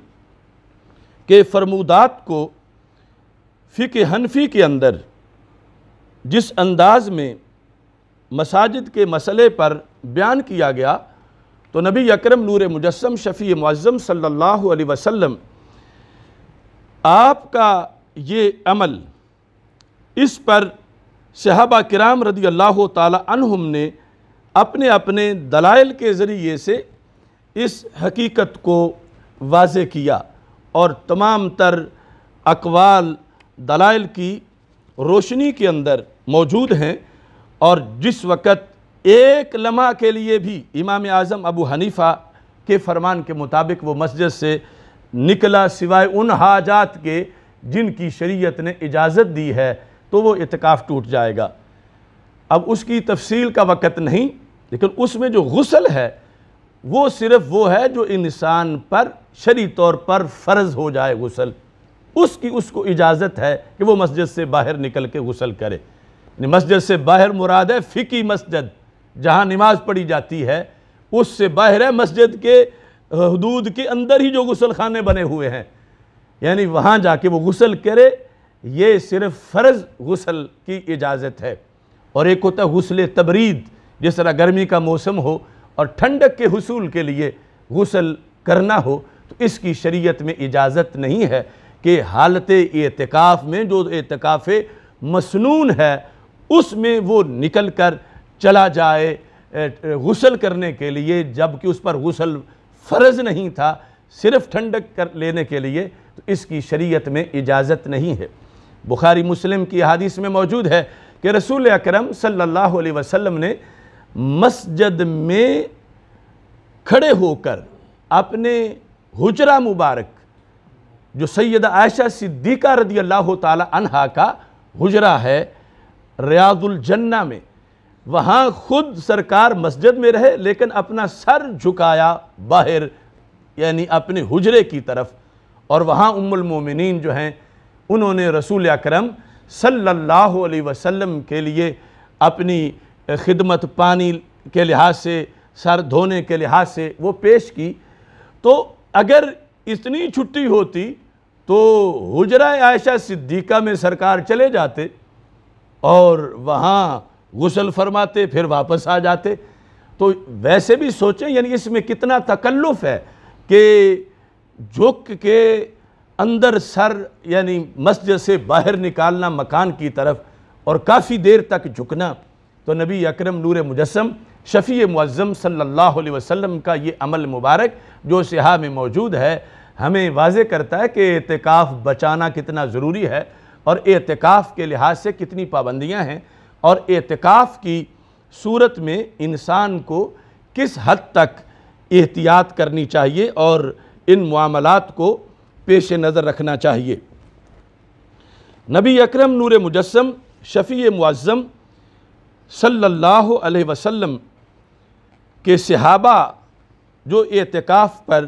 के फरमूदात को फ़िक हनफी के अंदर जिस अंदाज में मसाजिद के मसले पर बयान किया गया तो नबी अकरम नूर मुजस्म शफ़ी मुज़म सल्लल्लाहु अलैहि वसल्लम आपका ये अमल इस पर सहाबा किराम रदी अल्लाह तुम ने अपने अपने दलाइल के ज़रिए से इस हकीकत को वाज किया और तमाम तर अकवाल दलाइल की रोशनी के अंदर मौजूद हैं और जिस वक़्त एक लम्हा के लिए भी इमाम आज़म अबू हनीफ़ा के फरमान के मुताबिक वो मस्जिद से निकला सिवाय उन हाजात के जिनकी शरीयत ने इजाज़त दी है तो वो इतकाफ़ टूट जाएगा अब उसकी तफसील का वक़्त नहीं लेकिन उसमें जो गसल है वो सिर्फ़ वो है जो इंसान पर शरी तौर पर फ़र्ज़ हो जाए गसल उसकी उसको इजाज़त है कि वो मस्जिद से बाहर निकल के गसल करे मस्जिद से बाहर मुराद है फ़िकी मस्जिद जहाँ नमाज पढ़ी जाती है उससे बाहर है मस्जिद के हदूद के अंदर ही जो गसल खाने बने हुए हैं यानी वहाँ जाके वो गसल करे ये सिर्फ फ़र्ज़ गसल की इजाज़त है और एक होता है गुसल तबरीद जिस तरह गर्मी का मौसम हो और ठंडक के हसूल के लिए गसल करना हो तो इसकी शरीयत में इजाज़त नहीं है कि हालत एतकाफ़ में जो एतकाफ़ मसनून है उसमें वो निकल कर चला जाए गुसल करने के लिए जबकि उस पर गुसल फ़र्ज नहीं था सिर्फ ठंडक कर लेने के लिए तो इसकी शरीयत में इजाज़त नहीं है बुखारी मुस्लिम की हदीस में मौजूद है कि रसूल अकरम सल्लल्लाहु अलैहि वसल्लम ने मस्जिद में खड़े होकर अपने हुजरा मुबारक जो सैद आयशा सिद्दीका रदी अल्लाह तला का हुजरा है रियाजुल जन्ना में वहाँ खुद सरकार मस्जिद में रहे लेकिन अपना सर झुकाया बाहर यानी अपने हुजरे की तरफ और वहाँ उम्मुलमोमिन जो हैं उन्होंने रसूल अक्रम सल्लल्लाहु अलैहि वसल्लम के लिए अपनी खिदमत पानी के लिहाज से सर धोने के लिहाज से वो पेश की तो अगर इतनी छुट्टी होती तो हुजरा आयशा सिद्दीका में सरकार चले जाते और वहाँ गुसल फरमाते फिर वापस आ जाते तो वैसे भी सोचें यानी इसमें कितना तकल्लुफ़ है कि झुक के अंदर सर यानी मस्जिद से बाहर निकालना मकान की तरफ और काफ़ी देर तक झुकना तो नबी अकरम नूर मुजस्म शफ़ी मुज़म सल्लल्लाहु अलैहि वसल्लम का ये अमल मुबारक जो सिहा में मौजूद है हमें वाज करता है कि एहतिकाफ़ बचाना कितना ज़रूरी है और एहतिकाफ़ के लिहाज से कितनी पाबंदियाँ हैं और एहतिकाफ़ की सूरत में इंसान को किस हद तक एहतियात करनी चाहिए और इन मामलात को पेश नज़र रखना चाहिए नबी अकरम नूर मुजस्म शफ़ी मुआज़म सल्लल्लाहु अलैहि वसल्लम के सहाबा जो एहतिकाफ़ पर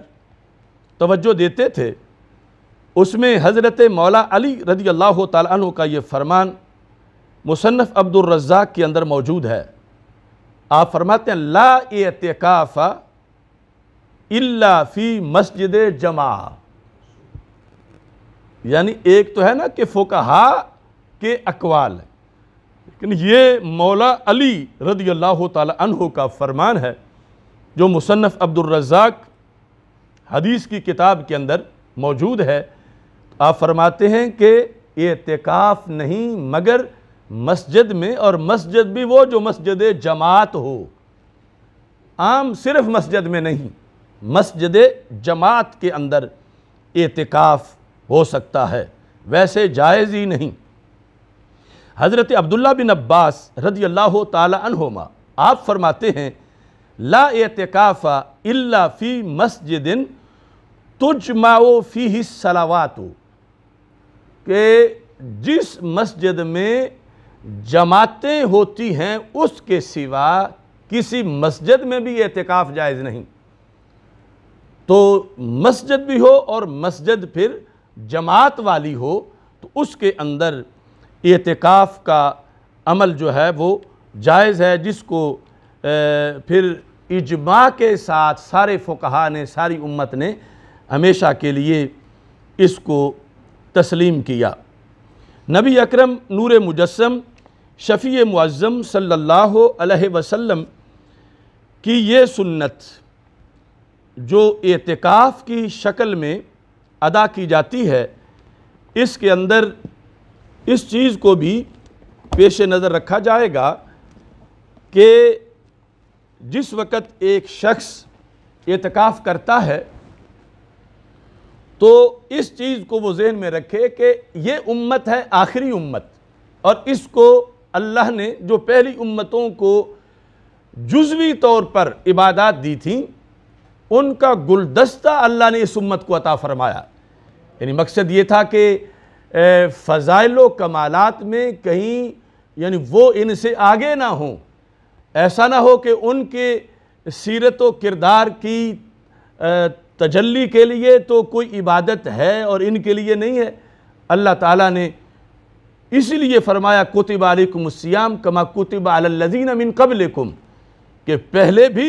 तवज्जो देते थे उसमें हज़रत मौला अली रदी अल्लाह तु का ये फ़रमान मुसनफ़ अब्दुलरज़ाक के अंदर मौजूद है आप फरमाते हैं ला एतकाफ़ा इल्ला फ़ी मस्जिद जमा यानी एक तो है ना कि फ़ोकहा के अकवाल लेकिन ये मौला अली रदी अल्लाह तु का फ़रमान है जो मुसनफ़ अब्दुलरज़ाक हदीस की किताब के अंदर मौजूद है आप फरमाते हैं कि एहतिकाफ नहीं मगर मस्जिद में और मस्जिद भी वो जो मस्जिद जमात हो आम सिर्फ मस्जिद में नहीं मस्जिद जमात के अंदर एतकाफ हो सकता है वैसे जायज़ ही नहीं हज़रत अब्दुल्ला बिन अब्बास रदी अल्लाह तहोमा आप फरमाते हैं ला एहतिकाफ़ा इल्ला फ़ी मस्जिदिन तुजमाओ फ़ी ही सलावातो कि जिस मस्जिद में जमातें होती हैं उसके सिवा किसी मस्जिद में भी एहतिकाफ जायज़ नहीं तो मस्जिद भी हो और मस्जिद फिर जमात वाली हो तो उसके अंदर एहतिकाफ का अमल जो है वो जायज़ है जिसको फिर इजमा के साथ सारे फ़ुकहा ने सारी उम्मत ने हमेशा के लिए इसको तस्लीम किया नबी अकरम नूर मुजस्म शफ़ी मुआज़म सल्लल्लाहु अलैहि वसल्लम की ये सुन्नत जो एतकाफ़ की शक्ल में अदा की जाती है इसके अंदर इस चीज़ को भी पेश नज़र रखा जाएगा कि जिस वक़्त एक शख्स एतकाफ़ करता है तो इस चीज़ को वो जहन में रखे कि ये उम्मत है आखिरी उम्मत और इसको अल्लाह ने जो पहली उम्मतों को जुजवी तौर पर इबादत दी थी उनका गुलदस्ता अल्लाह ने इस उम्मत को अता फरमाया यानी मकसद ये था कि फ़जाइल कमालात में कहीं यानी वो इनसे आगे ना हों ऐसा ना हो कि उनके सीरत व किरदार की तजल्ली के लिए तो कोई इबादत है और इनके लिए नहीं है अल्लाह ताला ने इसलिए फरमाया कुतब अलकुमस्याम कमा कुतब अलजीन मिन कबलकुम कि पहले भी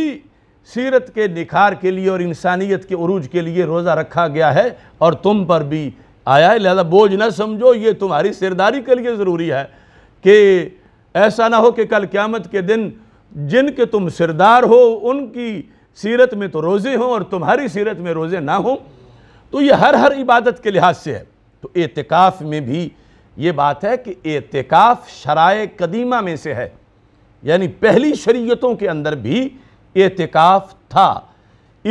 सीरत के निखार के लिए और इंसानियत के अरूज के लिए रोज़ा रखा गया है और तुम पर भी आया है लिहाजा बोझ ना समझो ये तुम्हारी सिरदारी के लिए ज़रूरी है कि ऐसा ना हो कि कल क़्यामत के दिन जिनके तुम सिरदार हो उनकी सीरत में तो रोज़े हों और तुम्हारी सीरत में रोज़े ना हों तो ये हर हर इबादत के लिहाज से है तो एतकाफ़ में भी ये बात है कि एतकाफ़ शराय कदीमा में से है यानी पहली शरीयतों के अंदर भी एतकाफ़ था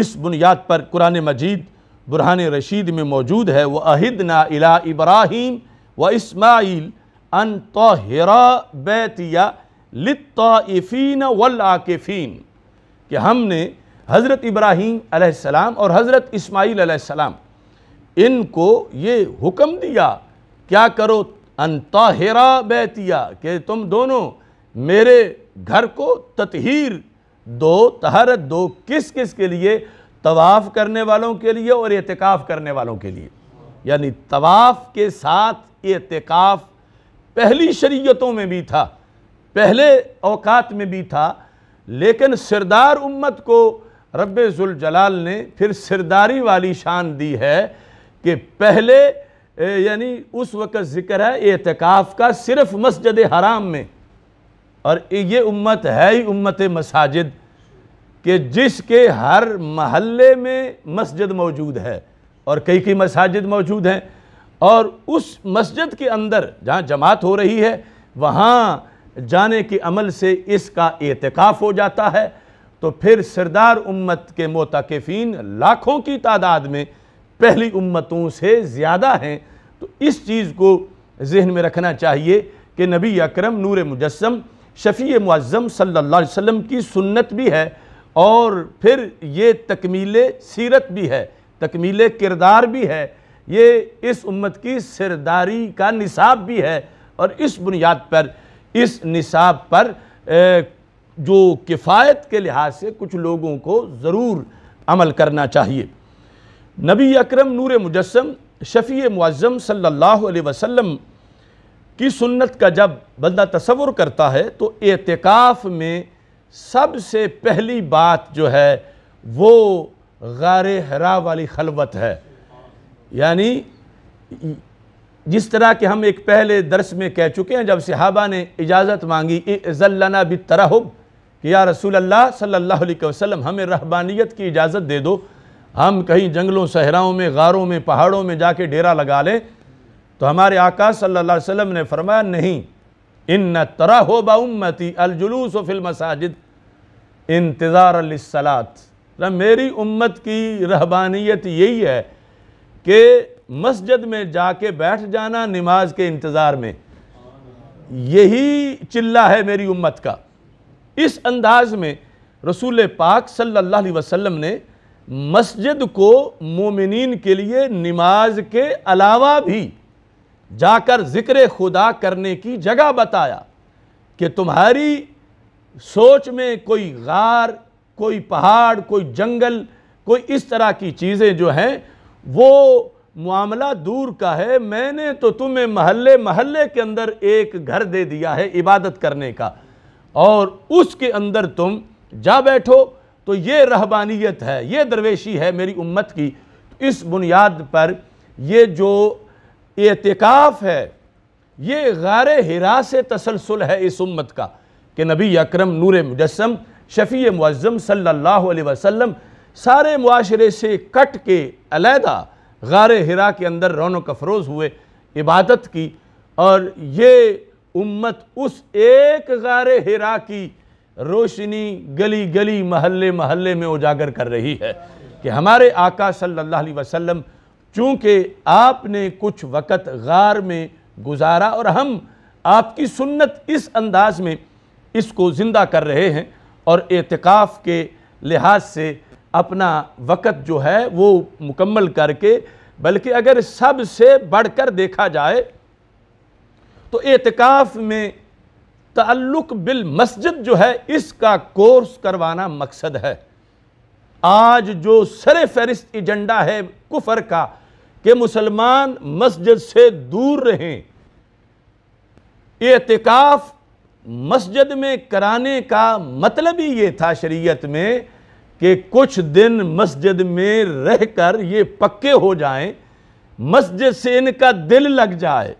इस बुनियाद पर कुरान मजीद बुरहान रशीद में मौजूद है वह अहिद ना इला इब्राहिम व इसमाइल अन तोहरा बैतिया लित्ताफ़ीन वल आकेफ़ीन कि हमने हज़रत इब्राहीम अलैहिस्सलाम और हज़रत इस्माईल अलैहिस्सलाम इनको ये हुक्म दिया क्या करो अनताहरा बैतिया कि तुम दोनों मेरे घर को ततहीर दो तहारत दो किस किस के लिए तवाफ़ करने वालों के लिए और एहतिकाफ़ करने वालों के लिए यानी तवाफ़ के साथ एहतिकाफ़ पहली शरीयतों में भी था पहले अवकात में भी था लेकिन सिरदार उम्मत को रब जलाल ने फिर सिरदारी वाली शान दी है कि पहले यानी उस वक़्त ज़िक्र है एहतिकाफ़ का सिर्फ़ मस्जिद हराम में और ये उम्मत है ही उम्मत मसाजिद कि जिसके हर महल्ले में मस्जिद मौजूद है और कई कई मसाजिद मौजूद हैं और उस मस्जिद के अंदर जहाँ जमात हो रही है वहाँ जाने के अमल से इसका एतकाफ़ हो जाता है तो फिर सरदार उम्मत के मोतकफ़ीन लाखों की तादाद में पहली उम्मतों से ज़्यादा हैं तो इस चीज़ को जहन में रखना चाहिए कि नबी अक्रम नूर मुजस्म शफ़ी मुआजम सल्ला वम की सुन्नत भी है और फिर ये तकमील सीरत भी है तकमील किरदार भी है ये इस उम्मत की सरदारी का निसाब भी है और इस बुनियाद पर इस निसाब पर ए, जो किफ़ायत के लिहाज से कुछ लोगों को ज़रूर अमल करना चाहिए नबी अकरम नूर मुजस्म शफ़ी मुआज़म सल्लल्लाहु अलैहि वसल्लम की सुन्नत का जब बंदा तस्वुर करता है तो एतिकाफ़ में सबसे पहली बात जो है वो गार हरा वाली खलवत है यानी जिस तरह के हम एक पहले दर्स में कह चुके हैं जब सहाबा ने इजाज़त मांगी ए जल्लना बितरहब कि या रसूल अल्लाह सल्लल्लाहु अलैहि वसल्लम हमें रहबानियत की इजाज़त दे दो हम कहीं जंगलों सहराओं में गारों में पहाड़ों में जाके डेरा लगा लें तो हमारे आकाश सल्लल्लाहु अलैहि वसल्लम ने फरमाया नहीं इन न तरा हो बाउम्मती अलजुलूस फिल मसाजिद इंतज़ार अलसलात मेरी उम्मत की रहबानियत यही है कि मस्जिद में जाके बैठ जाना नमाज के इंतज़ार में यही चिल्ला है मेरी उम्मत का इस अंदाज में रसूल पाक सल्लल्लाहु अलैहि वसल्लम ने मस्जिद को मोमिनीन के लिए नमाज के अलावा भी जाकर ज़िक्र खुदा करने की जगह बताया कि तुम्हारी सोच में कोई गार कोई पहाड़ कोई जंगल कोई इस तरह की चीज़ें जो हैं वो मामला दूर का है मैंने तो तुम्हें महल्ले महल्ले के अंदर एक घर दे दिया है इबादत करने का और उसके अंदर तुम जा बैठो तो ये रहबानियत है ये दरवेशी है मेरी उम्मत की तो इस बुनियाद पर ये जो एहतिकाफ़ है ये गार हिरा से तसलसल है इस उम्मत का कि नबी अक्रम नूर मुजस्म शफ़ी मुज़म सल्लल्लाहु अलैहि वसल्लम सारे मुआशरे से कट के अलहदा गार हिरा के अंदर रौनक अफरोज़ हुए इबादत की और ये उम्मत उस एक गार हिरा की रोशनी गली गली महल्ले महल्ले में उजागर कर रही है कि हमारे आका सल्लल्लाहु अलैहि वसल्लम चूँकि आपने कुछ वक़्त गार में गुजारा और हम आपकी सुन्नत इस अंदाज में इसको ज़िंदा कर रहे हैं और एतकाफ़ के लिहाज से अपना वक़्त जो है वो मुकम्मल करके बल्कि अगर सबसे बढ़कर देखा जाए तो एतकाफ़ में तल्लुक बिल मस्जिद जो है इसका कोर्स करवाना मकसद है आज जो सर फहरिस्त एजेंडा है कुफर का कि मुसलमान मस्जिद से दूर रहें एतकाफ़ मस्जिद में कराने का मतलब ही ये था शरीयत में कि कुछ दिन मस्जिद में रहकर ये पक्के हो जाएं मस्जिद से इनका दिल लग जाए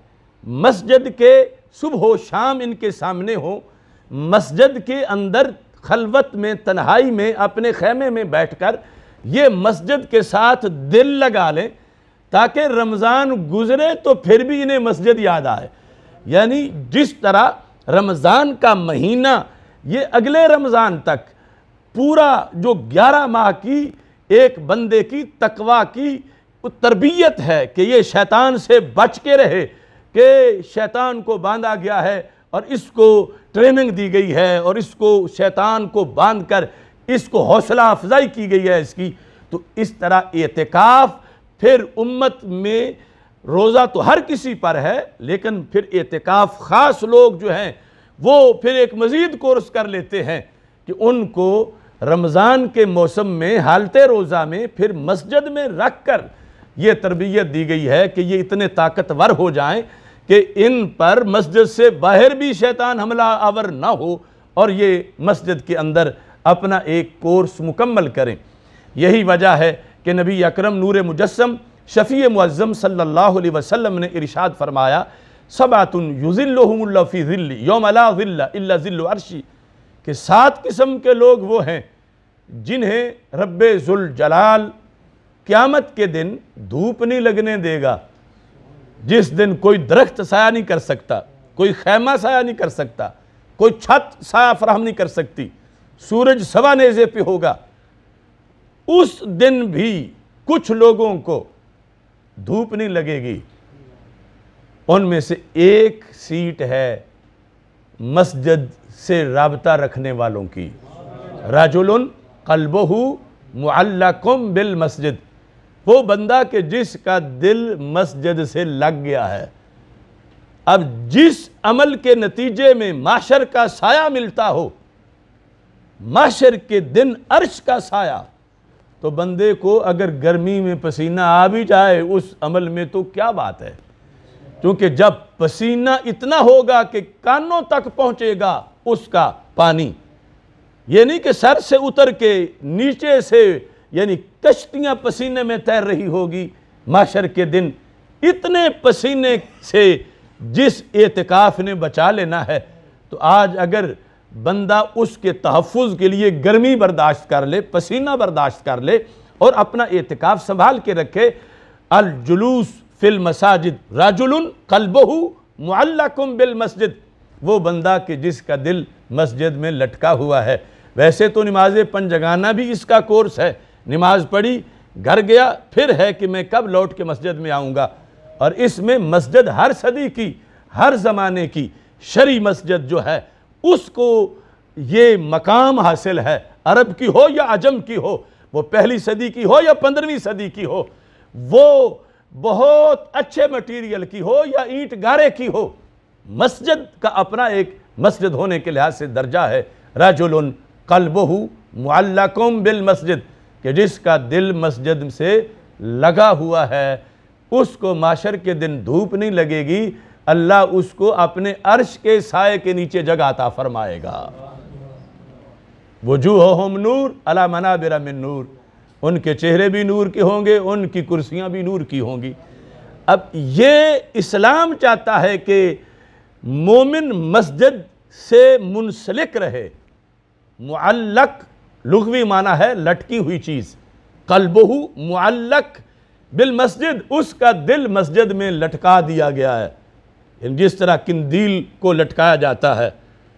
मस्जिद के सुबह हो शाम इनके सामने हो मस्जिद के अंदर खलवत में तन्हाई में अपने खेमे में बैठकर ये मस्जिद के साथ दिल लगा लें ताकि रमज़ान गुजरे तो फिर भी इन्हें मस्जिद याद आए यानी जिस तरह रमज़ान का महीना ये अगले रमज़ान तक पूरा जो ग्यारह माह की एक बंदे की तकवा की तरबियत है कि ये शैतान से बच के रहे कि शैतान को बांधा गया है और इसको ट्रेनिंग दी गई है और इसको शैतान को बांध कर इसको हौसला अफजाई की गई है इसकी तो इस तरह एहतिकाफ़ फिर उम्मत में रोज़ा तो हर किसी पर है लेकिन फिर एहतिकाफ़ ख़ास लोग जो हैं वो फिर एक मज़ीद कोर्स कर लेते हैं कि उनको रमज़ान के मौसम में हालत रोज़ा में फिर मस्जिद में रख कर ये तरबियत दी गई है कि ये इतने ताकतवर हो जाएं कि इन पर मस्जिद से बाहर भी शैतान हमला आवर ना हो और ये मस्जिद के अंदर अपना एक कोर्स मुकम्मल करें यही वजह है कि नबी अकरम नूर मुजस्म शफ़ी मुज़म सल्लल्लाहु अलैहि वसल्लम ने इरशाद फरमाया सबातुन युज़िल्लुहुमुल्लाफ़ी ज़िल्ली यौमला ज़िल्ला इल्ला अर्शी के सात किस्म के लोग वो हैं जिन्हें रब्बे ज़ुल जलाल क़्यामत के दिन धूप नहीं लगने देगा जिस दिन कोई दरख्त साया नहीं कर सकता कोई खैमा साया नहीं कर सकता कोई छत साया फ्राहम नहीं कर सकती सूरज सवा नेजे पे होगा उस दिन भी कुछ लोगों को धूप नहीं लगेगी उनमें से एक सीट है मस्जिद से रबता रखने वालों की राजुल कल्बहू मुआल्लकुम बिल मस्जिद वो बंदा कि जिसका दिल मस्जिद से लग गया है अब जिस अमल के नतीजे में माशर का साया मिलता हो माशर के दिन अर्श का साया तो बंदे को अगर गर्मी में पसीना आ भी जाए उस अमल में तो क्या बात है क्योंकि जब पसीना इतना होगा कि कानों तक पहुंचेगा उसका पानी ये नहीं कि सर से उतर के नीचे से यानी कश्तियाँ पसीने में तैर रही होगी माशर के दिन इतने पसीने से जिस एतकाफ़ ने बचा लेना है तो आज अगर बंदा उसके तहफ़ के लिए गर्मी बर्दाश्त कर ले पसीना बर्दाश्त कर ले और अपना एतकाफ़ संभाल के रखे अलजुलूस फिल मसाजिद राजुल कलबहू मुल्लकुम बिल मस्जिद वो बंदा कि जिसका दिल मस्जिद में लटका हुआ है वैसे तो नमाज पन जगाना भी इसका कोर्स है नमाज पढ़ी घर गया फिर है कि मैं कब लौट के मस्जिद में आऊँगा और इसमें मस्जिद हर सदी की हर ज़माने की शरी मस्जिद जो है उसको ये मकाम हासिल है अरब की हो या अजम की हो वो पहली सदी की हो या पंद्रहवीं सदी की हो वो बहुत अच्छे मटेरियल की हो या ईंट गारे की हो मस्जिद का अपना एक मस्जिद होने के लिहाज से दर्जा है रजुल कल्बहू मुल्लकुम बिल मस्जिद कि जिसका दिल मस्जिद से लगा हुआ है उसको माशर के दिन धूप नहीं लगेगी अल्लाह उसको अपने अर्श के साय के नीचे जगाता फरमाएगा वजू हो हम नूर अला मना बेरा मिन नूर उनके चेहरे भी नूर के होंगे उनकी कुर्सियां भी नूर की होंगी अब ये इस्लाम चाहता है कि मोमिन मस्जिद से मुंसलिक रहे मुअल्लक लुघवी माना है लटकी हुई चीज़ कलबहू मुअल्लक बिल मस्जिद उसका दिल मस्जिद में लटका दिया गया है जिस तरह किंदील को लटकाया जाता है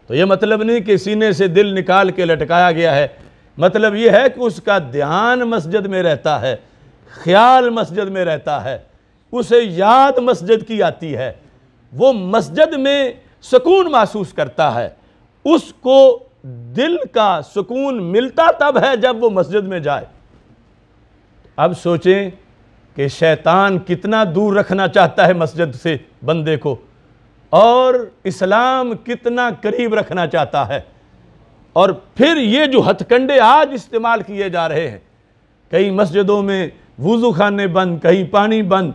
तो यह मतलब नहीं कि सीने से दिल निकाल के लटकाया गया है मतलब यह है कि उसका ध्यान मस्जिद में रहता है ख्याल मस्जिद में रहता है उसे याद मस्जिद की आती है वो मस्जिद में सुकून महसूस करता है उसको दिल का सुकून मिलता तब है जब वो मस्जिद में जाए अब सोचें कि शैतान कितना दूर रखना चाहता है मस्जिद से बंदे को और इस्लाम कितना करीब रखना चाहता है और फिर ये जो हथकंडे आज इस्तेमाल किए जा रहे हैं कई मस्जिदों में वज़ू खाने बंद कहीं पानी बंद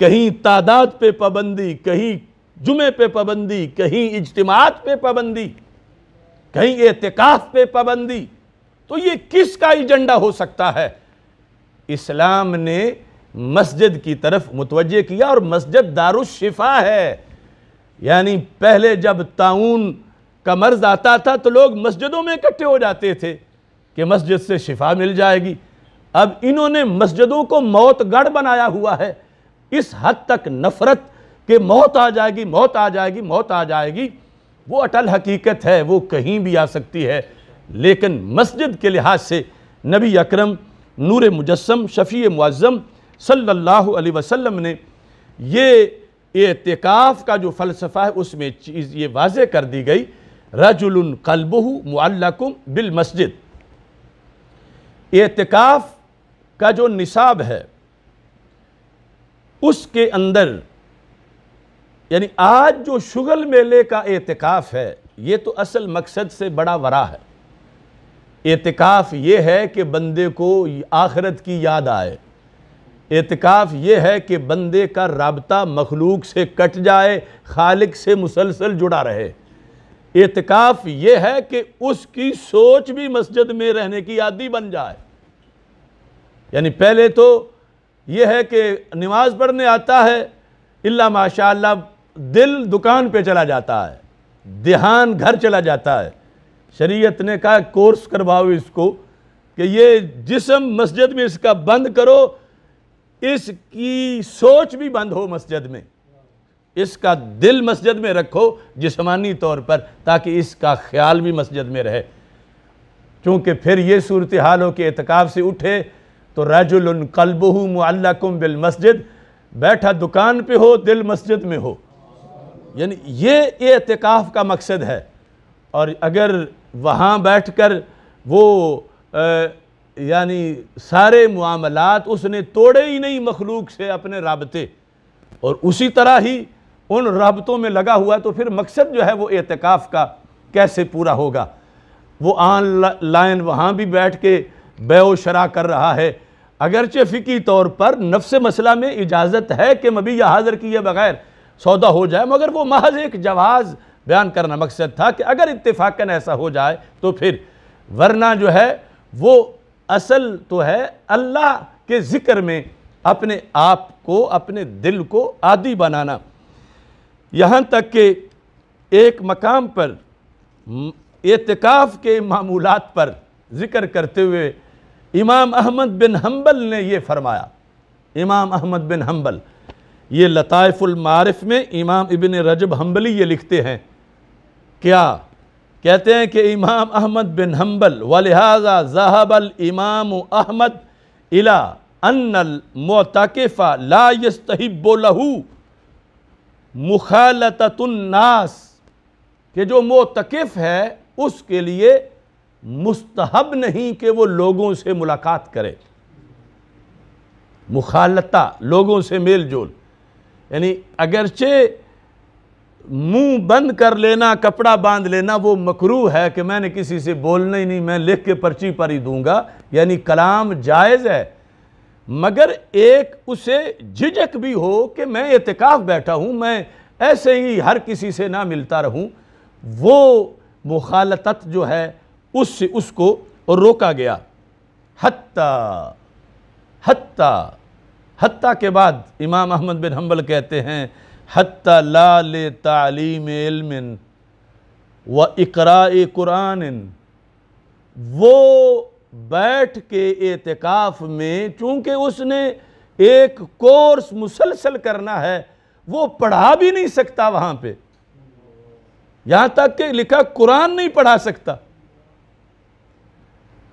कहीं तादाद पे पाबंदी कहीं जुमे पे पाबंदी कहीं इजतमात पे पाबंदी कहीं एहतिकाफ पे पाबंदी तो ये किसका एजेंडा हो सकता है इस्लाम ने मस्जिद की तरफ मुतवजह किया और मस्जिद शिफा है यानी पहले जब ताउन का मर्ज आता था तो लोग मस्जिदों में इकट्ठे हो जाते थे कि मस्जिद से शिफा मिल जाएगी अब इन्होंने मस्जिदों को मौत गढ़ बनाया हुआ है इस हद तक नफ़रत के मौत आ जाएगी मौत आ जाएगी मौत आ जाएगी वो अटल हकीकत है वो कहीं भी आ सकती है लेकिन मस्जिद के लिहाज से नबी अकरम नूर मुजस्म शफ़ी मुआज़म सल्लल्लाहु अलैहि वसल्लम ने ये एतिकाफ़ का जो फ़लसफ़ा है उसमें चीज़ ये वाज कर दी गई रजुल कलबह मुअल्लकुम बिल मस्जिद एतकाफ़ का जो निसाब है उसके अंदर यानी आज जो शुगल मेले का एहतिकाफ़ है ये तो असल मकसद से बड़ा वरा है एहतिकाफ़ ये है कि बंदे को आखरत की याद आए एहतिकाफ़ ये है कि बंदे का रबता मखलूक से कट जाए खालिक से मुसलसल जुड़ा रहे एहतिकाफ़ ये है कि उसकी सोच भी मस्जिद में रहने की आदि बन जाए यानी पहले तो ये है कि नमाज़ पढ़ने आता है इल्ला माशा दिल दुकान पे चला जाता है ध्यान घर चला जाता है शरीयत ने कहा कोर्स करवाओ इसको कि ये जिसम मस्जिद में इसका बंद करो इसकी सोच भी बंद हो मस्जिद में इसका दिल मस्जिद में रखो जिसमानी तौर पर ताकि इसका ख्याल भी मस्जिद में रहे क्योंकि फिर ये सूरत हाल हो कि एतकाब से उठे तो रजुल कलबहू मुल्लकुम बिल मस्जिद बैठा दुकान पे हो दिल मस्जिद में हो यानी ये एहतिकाफ़ का मकसद है और अगर वहाँ बैठ कर वो यानी सारे मामलात उसने तोड़े ही नहीं मखलूक से अपने रबते और उसी तरह ही उन रबतों में लगा हुआ तो फिर मकसद जो है वो एहतिकाफ का कैसे पूरा होगा वो आन लाइन वहाँ भी बैठ के बयो कर रहा है अगरचे फ़िकी तौर पर नफ्स मसला में इजाज़त है कि मबी हाज़र किए बग़ैर सौदा हो जाए मगर वो महज एक जवाज़ बयान करना मकसद था कि अगर इतफाक़न ऐसा हो जाए तो फिर वरना जो है वो असल तो है अल्लाह के ज़िक्र में अपने आप को अपने दिल को आदि बनाना यहाँ तक कि एक मकाम पर एतकाफ़ के मामूलत पर ज़िक्र करते हुए इमाम अहमद बिन हम्बल ने ये फरमाया इमाम अहमद बिन हम्बल ये लताफ़ुलमारफ़ में इमाम इबन रजब हम्बली ये लिखते हैं क्या कहते हैं कि इमाम अहमद बिन हम्बल व लिहाजा जहाबल इमाम अहमद इला अनल मोतकफ़ा ला यस्तहिबलहू मुखालतनास के जो मोतकफ़ है उसके लिए मुस्तहब नहीं कि वो लोगों से मुलाकात करे मुखालता लोगों से मेल जोल यानी अगरचे मुंह बंद कर लेना कपड़ा बांध लेना वो मकरू है कि मैंने किसी से बोलना ही नहीं मैं लिख के पर्ची पर ही दूंगा यानी कलाम जायज़ है मगर एक उसे झिझक भी हो कि मैं इतकाफ़ बैठा हूँ मैं ऐसे ही हर किसी से ना मिलता रहूँ वो मुखालतत जो है उससे उसको रोका गया हत्ता हत्ता हत्ता के बाद इमाम अहमद बिन हम्बल कहते हैं हत्ता लाल तालीम इल्मिन व इकरा कुरान वो बैठ के एतकाफ़ में चूँकि उसने एक कोर्स मुसलसल करना है वो पढ़ा भी नहीं सकता वहाँ पे यहाँ तक कि लिखा कुरान नहीं पढ़ा सकता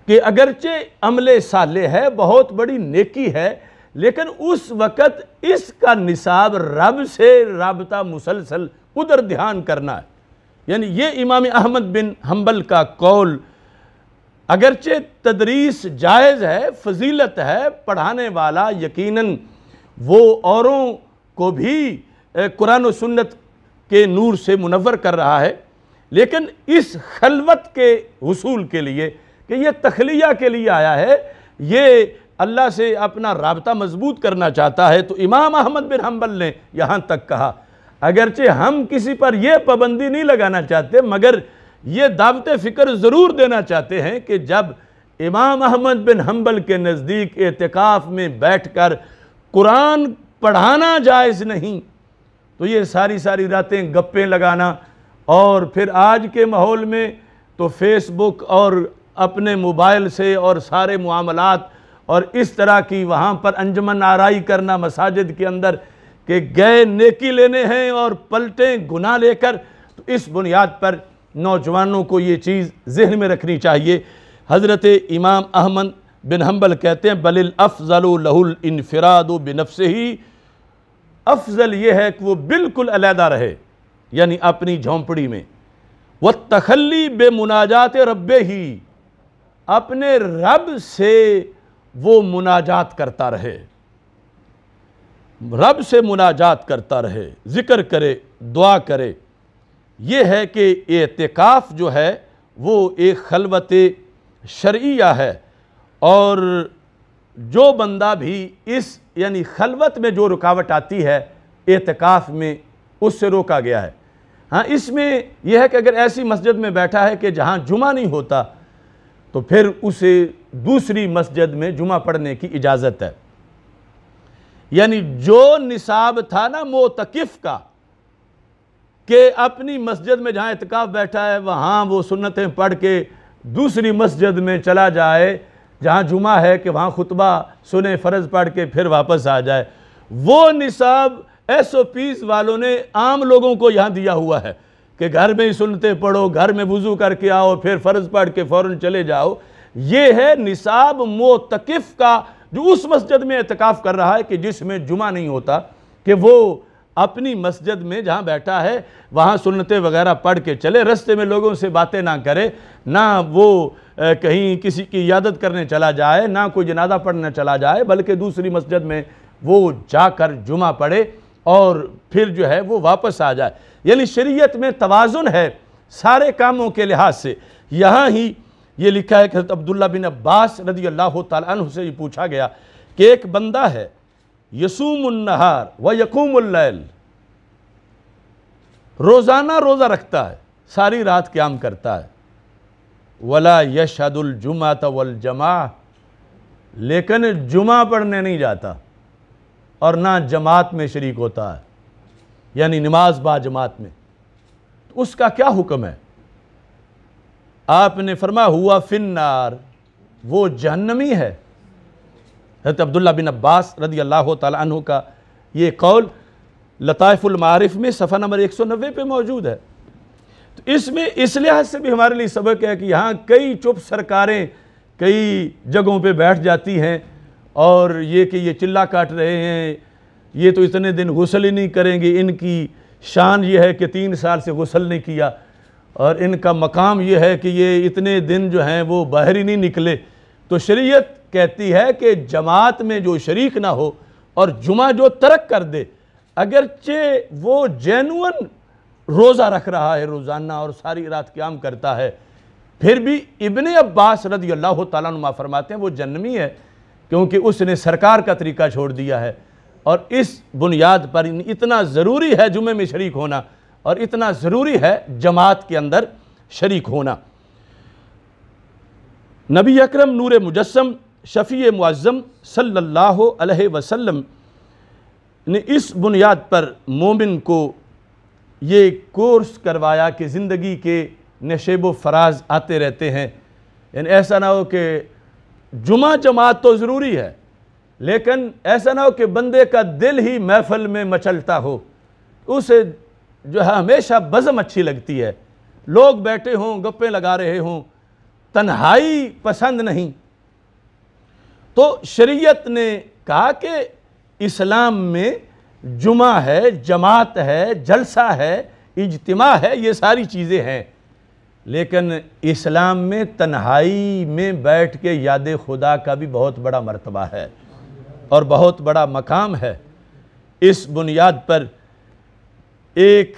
कि अगरचे अमले साले है बहुत बड़ी नेकी है लेकिन उस वक़्त इसका निसाब रब से रबता मुसलसल उधर ध्यान करना है यानी ये इमाम अहमद बिन हम्बल का कौल अगरचे तदरीस जायज़ है फजीलत है पढ़ाने वाला यकीनन वो औरों को भी कुरान सुन्नत के नूर से मुनवर कर रहा है लेकिन इस खलवत के हसूल के लिए कि ये तखलिया के लिए आया है ये अल्लाह से अपना रबता मजबूत करना चाहता है तो इमाम अहमद बिन हम्बल ने यहाँ तक कहा अगरचे हम किसी पर यह पाबंदी नहीं लगाना चाहते मगर ये दावत फ़िक्र ज़रूर देना चाहते हैं कि जब इमाम अहमद बिन हम्बल के नज़दीक एतकाफ़ में बैठ कर कुरान पढ़ाना जायज़ नहीं तो ये सारी सारी रातें गप्पे लगाना और फिर आज के माहौल में तो फेसबुक और अपने मोबाइल से और सारे मामलात और इस तरह की वहाँ पर अंजमन आराई करना मसाजिद के अंदर कि गए नेकी लेने हैं और पलटें गुना लेकर तो इस बुनियाद पर नौजवानों को ये चीज़ जहन में रखनी चाहिए हज़रत इमाम अहमद बिन हम्बल कहते हैं बलिल अफजल इनफराद से ही अफजल ये है कि वो बिल्कुल अलहदा रहे यानी अपनी झोंपड़ी में वह तखली बे मुनाजात रब ही अपने रब से वो मुनाजात करता रहे रब से मुनाजात करता रहे ज़िक्र करे दुआ करे यह है कि एहतिकाफ़ जो है वो एक खलवत शरिया है और जो बंदा भी इस यानी खलवत में जो रुकावट आती है एहतिकाफ़ में उससे रोका गया है हाँ इसमें यह है कि अगर ऐसी मस्जिद में बैठा है कि जहाँ जुमा नहीं होता तो फिर उसे दूसरी मस्जिद में जुमा पढ़ने की इजाज़त है यानी जो निसाब था ना मोतकफ़ का कि अपनी मस्जिद में जहाँ इतकाफ़ बैठा है वहाँ वो सुन्नतें पढ़ के दूसरी मस्जिद में चला जाए जहाँ जुमा है कि वहाँ खुतबा सुने फ़र्ज़ पढ़ के फिर वापस आ जाए वो निसाब एस ओ पीज़ वालों ने आम लोगों को यहाँ दिया हुआ है कि घर में ही सुनते पढ़ो घर में वज़ू करके आओ फिर फ़र्ज़ पढ़ के फ़ौर चले जाओ ये है निसाब मोतकफ़ का जो उस मस्जिद में एहतिकाफ़ कर रहा है कि जिसमें जुमा नहीं होता कि वो अपनी मस्जिद में जहाँ बैठा है वहाँ सुन्नतें वगैरह पढ़ के चले रस्ते में लोगों से बातें ना करे ना वो कहीं किसी की यादत करने चला जाए ना कोई जनाजा पढ़ने चला जाए बल्कि दूसरी मस्जिद में वो जाकर जुमा पढ़े और फिर जो है वो वापस आ जाए यानी शरीयत में तोज़ुन है सारे कामों के लिहाज से यहाँ ही ये लिखा है कि हज़रत अब्दुल्ला बिन अब्बास रदी अल्लाह तु से ये पूछा गया कि एक बंदा है यसूमनहार व यकूमल रोज़ाना रोज़ा रखता है सारी रात क्याम करता है वला यशदुलजुमा तवलजमा लेकिन जुमा पढ़ने नहीं जाता और ना जमात में शरीक होता है यानी नमाज बा जमात में तो उसका क्या हुक्म है आपने फरमा हुआ फिन्नार वो जहन्नमी है हजरत अब्दुल्ला बिन अब्बास रदी अल्लाह तु का ये कौल लताफ़ुलमारफ़ में सफ़ा नंबर एक सौ नब्बे पर मौजूद है तो इसमें इस लिहाज से भी हमारे लिए सबक है कि यहाँ कई चुप सरकारें कई जगहों पर बैठ जाती हैं और ये कि ये चिल्ला काट रहे हैं ये तो इतने दिन गुसल ही नहीं करेंगे इनकी शान ये है कि तीन साल से गुसल नहीं किया और इनका मकाम ये है कि ये इतने दिन जो हैं वो बाहर ही नहीं निकले तो शरीयत कहती है कि जमात में जो शरीक ना हो और जुमा जो तरक कर दे अगरचे वो जेनुअन रोज़ा रख रहा है रोज़ाना और सारी रात क्याम करता है फिर भी इबन अब्बास रदी अल्लाह तुमा फरमाते हैं वो जन्मी है क्योंकि उसने सरकार का तरीका छोड़ दिया है और इस बुनियाद पर इतना ज़रूरी है जुमे में शरीक होना और इतना ज़रूरी है जमात के अंदर शरीक होना नबी अकरम नूर मुजस्म शफ़ी मुआज़म सल्लल्लाहु वसम वसल्लम ने इस बुनियाद पर मोमिन को ये कोर्स करवाया कि ज़िंदगी के नशेब फराज आते रहते हैं यानी ऐसा ना हो कि जुमा जमात तो ज़रूरी है लेकिन ऐसा ना हो कि बंदे का दिल ही महफल में मचलता हो उसे जो है हमेशा बज़म अच्छी लगती है लोग बैठे हों गप्पे लगा रहे हों तन्हाई पसंद नहीं तो शरीयत ने कहा कि इस्लाम में जुमा है जमात है जलसा है इजतमा है ये सारी चीज़ें हैं लेकिन इस्लाम में तन्हाई में बैठ के याद खुदा का भी बहुत बड़ा मरतबा है और बहुत बड़ा मकाम है इस बुनियाद पर एक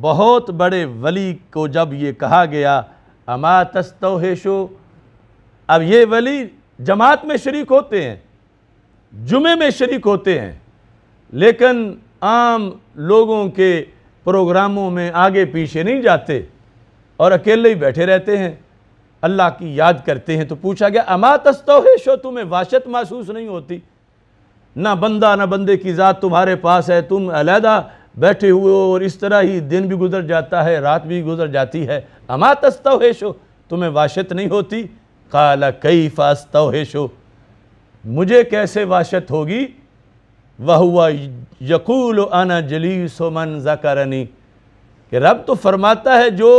बहुत बड़े वली को जब ये कहा गया अमा तस्तोहेशो अब ये वली जमात में शरीक होते हैं जुमे में शरीक होते हैं लेकिन आम लोगों के प्रोग्रामों में आगे पीछे नहीं जाते और अकेले ही बैठे रहते हैं अल्लाह की याद करते हैं तो पूछा गया अमा तस्तोहेशो तुम्हें वाशत महसूस नहीं होती ना बंदा ना बंदे की ज़ात तुम्हारे पास है तुम अलहदा बैठे हुए और इस तरह ही दिन भी गुजर जाता है रात भी गुजर जाती है अमा तस्तवेशो तुम्हें वाशत नहीं होती काला कई फास्तवेशो मुझे कैसे वाशत होगी वह हुआ यकूल आना जलीस मन जकरनी कि रब तो फरमाता है जो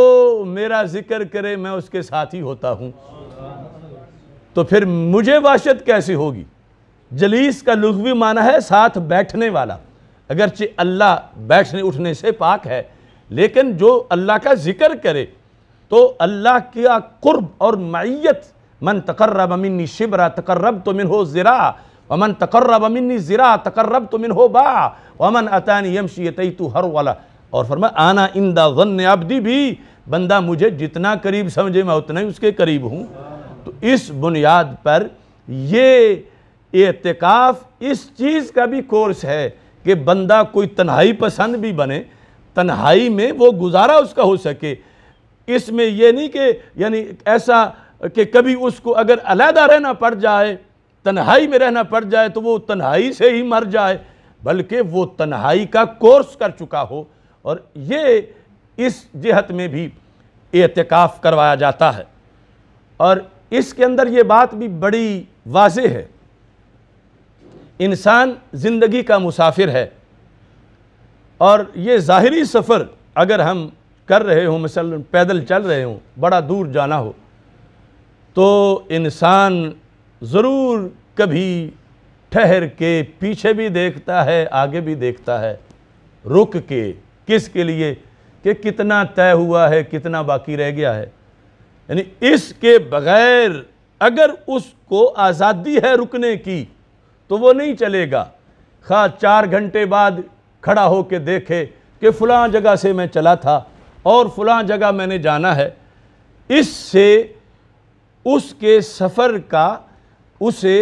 मेरा जिक्र करे मैं उसके साथ ही होता हूँ तो फिर मुझे वाशत कैसे होगी जलीस का लुघवी माना है साथ बैठने वाला अगरचे अल्लाह बैठने उठने से पाक है लेकिन जो अल्लाह का ज़िक्र करे तो अल्लाह का कुर्ब और मैत मन तकर्रब मिन्नी शिबरा तकर्रब तो मिन हो ज़रा वमन तकर्रब मिन्नी ज़रा तकर्रब तो मिन हो बा वमन अतानी यमशी तू हर वाला और फरमा आना इंदा गन अबदी भी बंदा मुझे जितना करीब समझे मैं उतना ही उसके करीब हूँ तो इस बुनियाद पर ये एहतिकाफ़ इस चीज़ का भी कोर्स है कि बंदा कोई तन्हाई पसंद भी बने तन्हाई में वो गुजारा उसका हो सके इसमें यह नहीं कि यानी ऐसा कि कभी उसको अगर अलहदा रहना पड़ जाए तन्हाई में रहना पड़ जाए तो वो तन्हाई से ही मर जाए बल्कि वो तन्हाई का कोर्स कर चुका हो और ये इस जहत में भी एहतिकाफ़ करवाया जाता है और इसके अंदर ये बात भी बड़ी वाज है इंसान ज़िंदगी का मुसाफिर है और ये ज़ाहरी सफ़र अगर हम कर रहे हों मसल पैदल चल रहे हों बड़ा दूर जाना हो तो इंसान ज़रूर कभी ठहर के पीछे भी देखता है आगे भी देखता है रुक के किस के लिए कि कितना तय हुआ है कितना बाकी रह गया है यानी इसके बग़ैर अगर उसको आज़ादी है रुकने की तो वो नहीं चलेगा खा चार घंटे बाद खड़ा होकर देखे कि फ़लाँ जगह से मैं चला था और फलां जगह मैंने जाना है इससे उसके सफ़र का उसे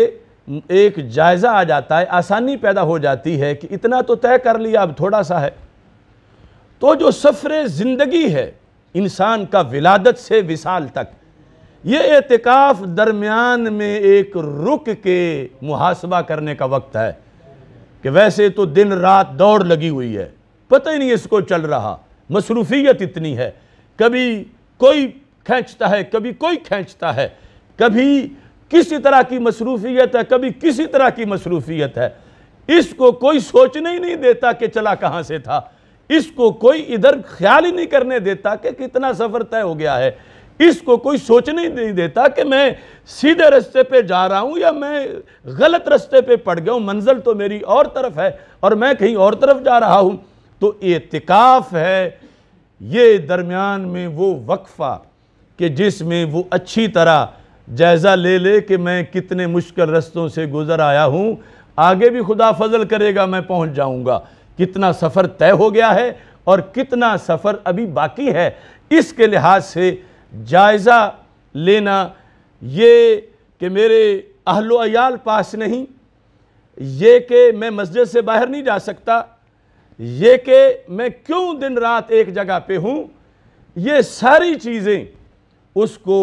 एक जायज़ा आ जाता है आसानी पैदा हो जाती है कि इतना तो तय कर लिया अब थोड़ा सा है तो जो सफ़र ज़िंदगी है इंसान का विलादत से विसाल तक ये एहतिकाफ़ दरमियान में एक रुक के मुहासबा करने का वक्त है कि वैसे तो दिन रात दौड़ लगी हुई है पता ही नहीं इसको चल रहा मसरूफियत इतनी है कभी कोई खींचता है कभी कोई खींचता है कभी किसी तरह की मसरूफियत है कभी किसी तरह की मसरूफियत है इसको कोई सोचने ही नहीं देता कि चला कहाँ से था इसको कोई इधर ख्याल ही नहीं करने देता कि कितना सफ़र तय हो गया है इसको कोई सोचने नहीं देता कि मैं सीधे रास्ते पे जा रहा हूँ या मैं गलत रास्ते पे पड़ गया हूँ मंजिल तो मेरी और तरफ है और मैं कहीं और तरफ जा रहा हूँ तो एतिकाफ है ये दरमियान में वो वक्फ़ा कि जिसमें वो अच्छी तरह जायज़ा ले ले कि मैं कितने मुश्किल रस्तों से गुज़र आया हूँ आगे भी खुदा फजल करेगा मैं पहुँच जाऊँगा कितना सफ़र तय हो गया है और कितना सफ़र अभी बाकी है इसके लिहाज से जायज़ा लेना ये कि मेरे अहलोयाल पास नहीं ये कि मैं मस्जिद से बाहर नहीं जा सकता ये कि मैं क्यों दिन रात एक जगह पर हूँ ये सारी चीज़ें उसको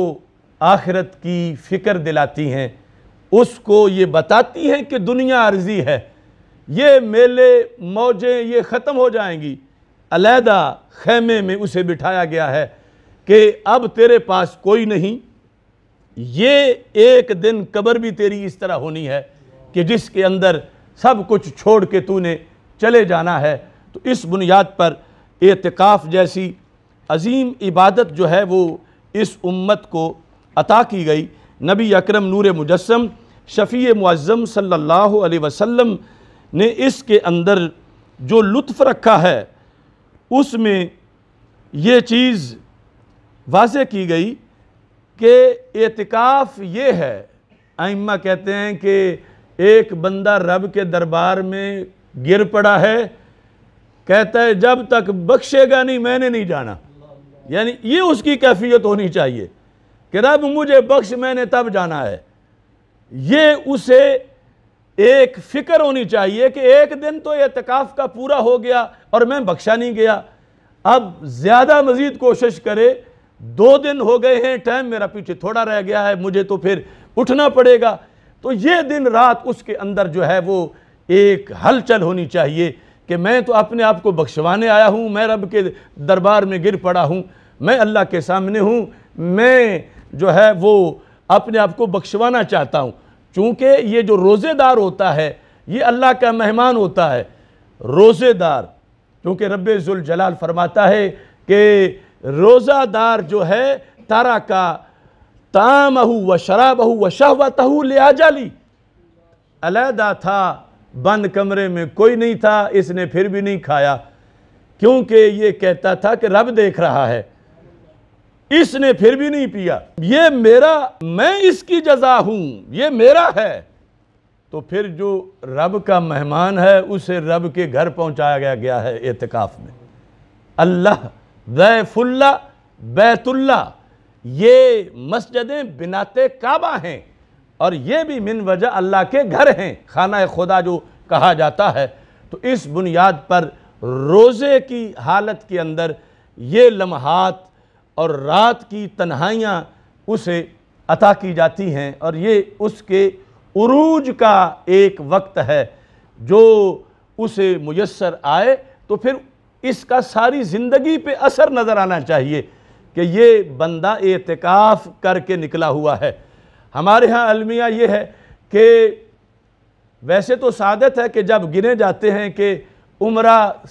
आखिरत की फ़िक्र दिलाती हैं उसको ये बताती हैं कि दुनिया अर्जी है ये मेले मौजें ये ख़त्म हो जाएंगी अलहदा खैमे में उसे बिठाया गया है कि अब तेरे पास कोई नहीं ये एक दिन कब्र भी तेरी इस तरह होनी है कि जिसके अंदर सब कुछ छोड़ के तूने चले जाना है तो इस बुनियाद पर एतकाफ़ जैसी अजीम इबादत जो है वो इस उम्मत को अता की गई नबी अकरम नूर मुजस्म शफ़ी मुआज़म सल्लल्लाहु अलैहि वसल्लम ने इसके अंदर जो लुत्फ़ रखा है उसमें ये चीज़ वाज की गई कि एतकाफ़ ये है आइम्मा कहते हैं कि एक बंदा रब के दरबार में गिर पड़ा है कहता है जब तक बख्शेगा नहीं मैंने नहीं जाना यानी ये उसकी कैफियत होनी चाहिए कि रब मुझे बख्श मैंने तब जाना है ये उसे एक फ़िक्र होनी चाहिए कि एक दिन तो एतकाफ़ का पूरा हो गया और मैं बख्शा नहीं गया अब ज़्यादा मज़ीद कोशिश करे दो दिन हो गए हैं टाइम मेरा पीछे थोड़ा रह गया है मुझे तो फिर उठना पड़ेगा तो ये दिन रात उसके अंदर जो है वो एक हलचल होनी चाहिए कि मैं तो अपने आप को बख्शवाने आया हूँ मैं रब के दरबार में गिर पड़ा हूँ मैं अल्लाह के सामने हूँ मैं जो है वो अपने आप को बख्शवाना चाहता हूँ चूँकि ये जो रोज़ेदार होता है ये अल्लाह का मेहमान होता है रोज़ेदार क्योंकि रब जलाल फरमाता है कि रोज़ादार जो है तारा का ताम अहू व शराब अहू व शहवत अहू लिहाजा ली अलहदा था बंद कमरे में कोई नहीं था इसने फिर भी नहीं खाया क्योंकि ये कहता था कि रब देख रहा है इसने फिर भी नहीं पिया ये मेरा मैं इसकी जजा हूं ये मेरा है तो फिर जो रब का मेहमान है उसे रब के घर पहुंचाया गया, गया है एतकाफ़ में अल्लाह बैफुल्ला बैतुल्ला ये मस्जिदें बिनाते काबा हैं और ये भी मिन वजह अल्लाह के घर हैं खाना खुदा जो कहा जाता है तो इस बुनियाद पर रोज़े की हालत के अंदर ये लम्हात और रात की तन्हाइयाँ उसे अता की जाती हैं और ये उसके उरूज का एक वक्त है जो उसे मैसर आए तो फिर इसका सारी ज़िंदगी पे असर नज़र आना चाहिए कि ये बंदा एतकाफ़ करके निकला हुआ है हमारे यहाँ अलमिया ये है कि वैसे तो सादत है कि जब गिने जाते हैं कि उम्र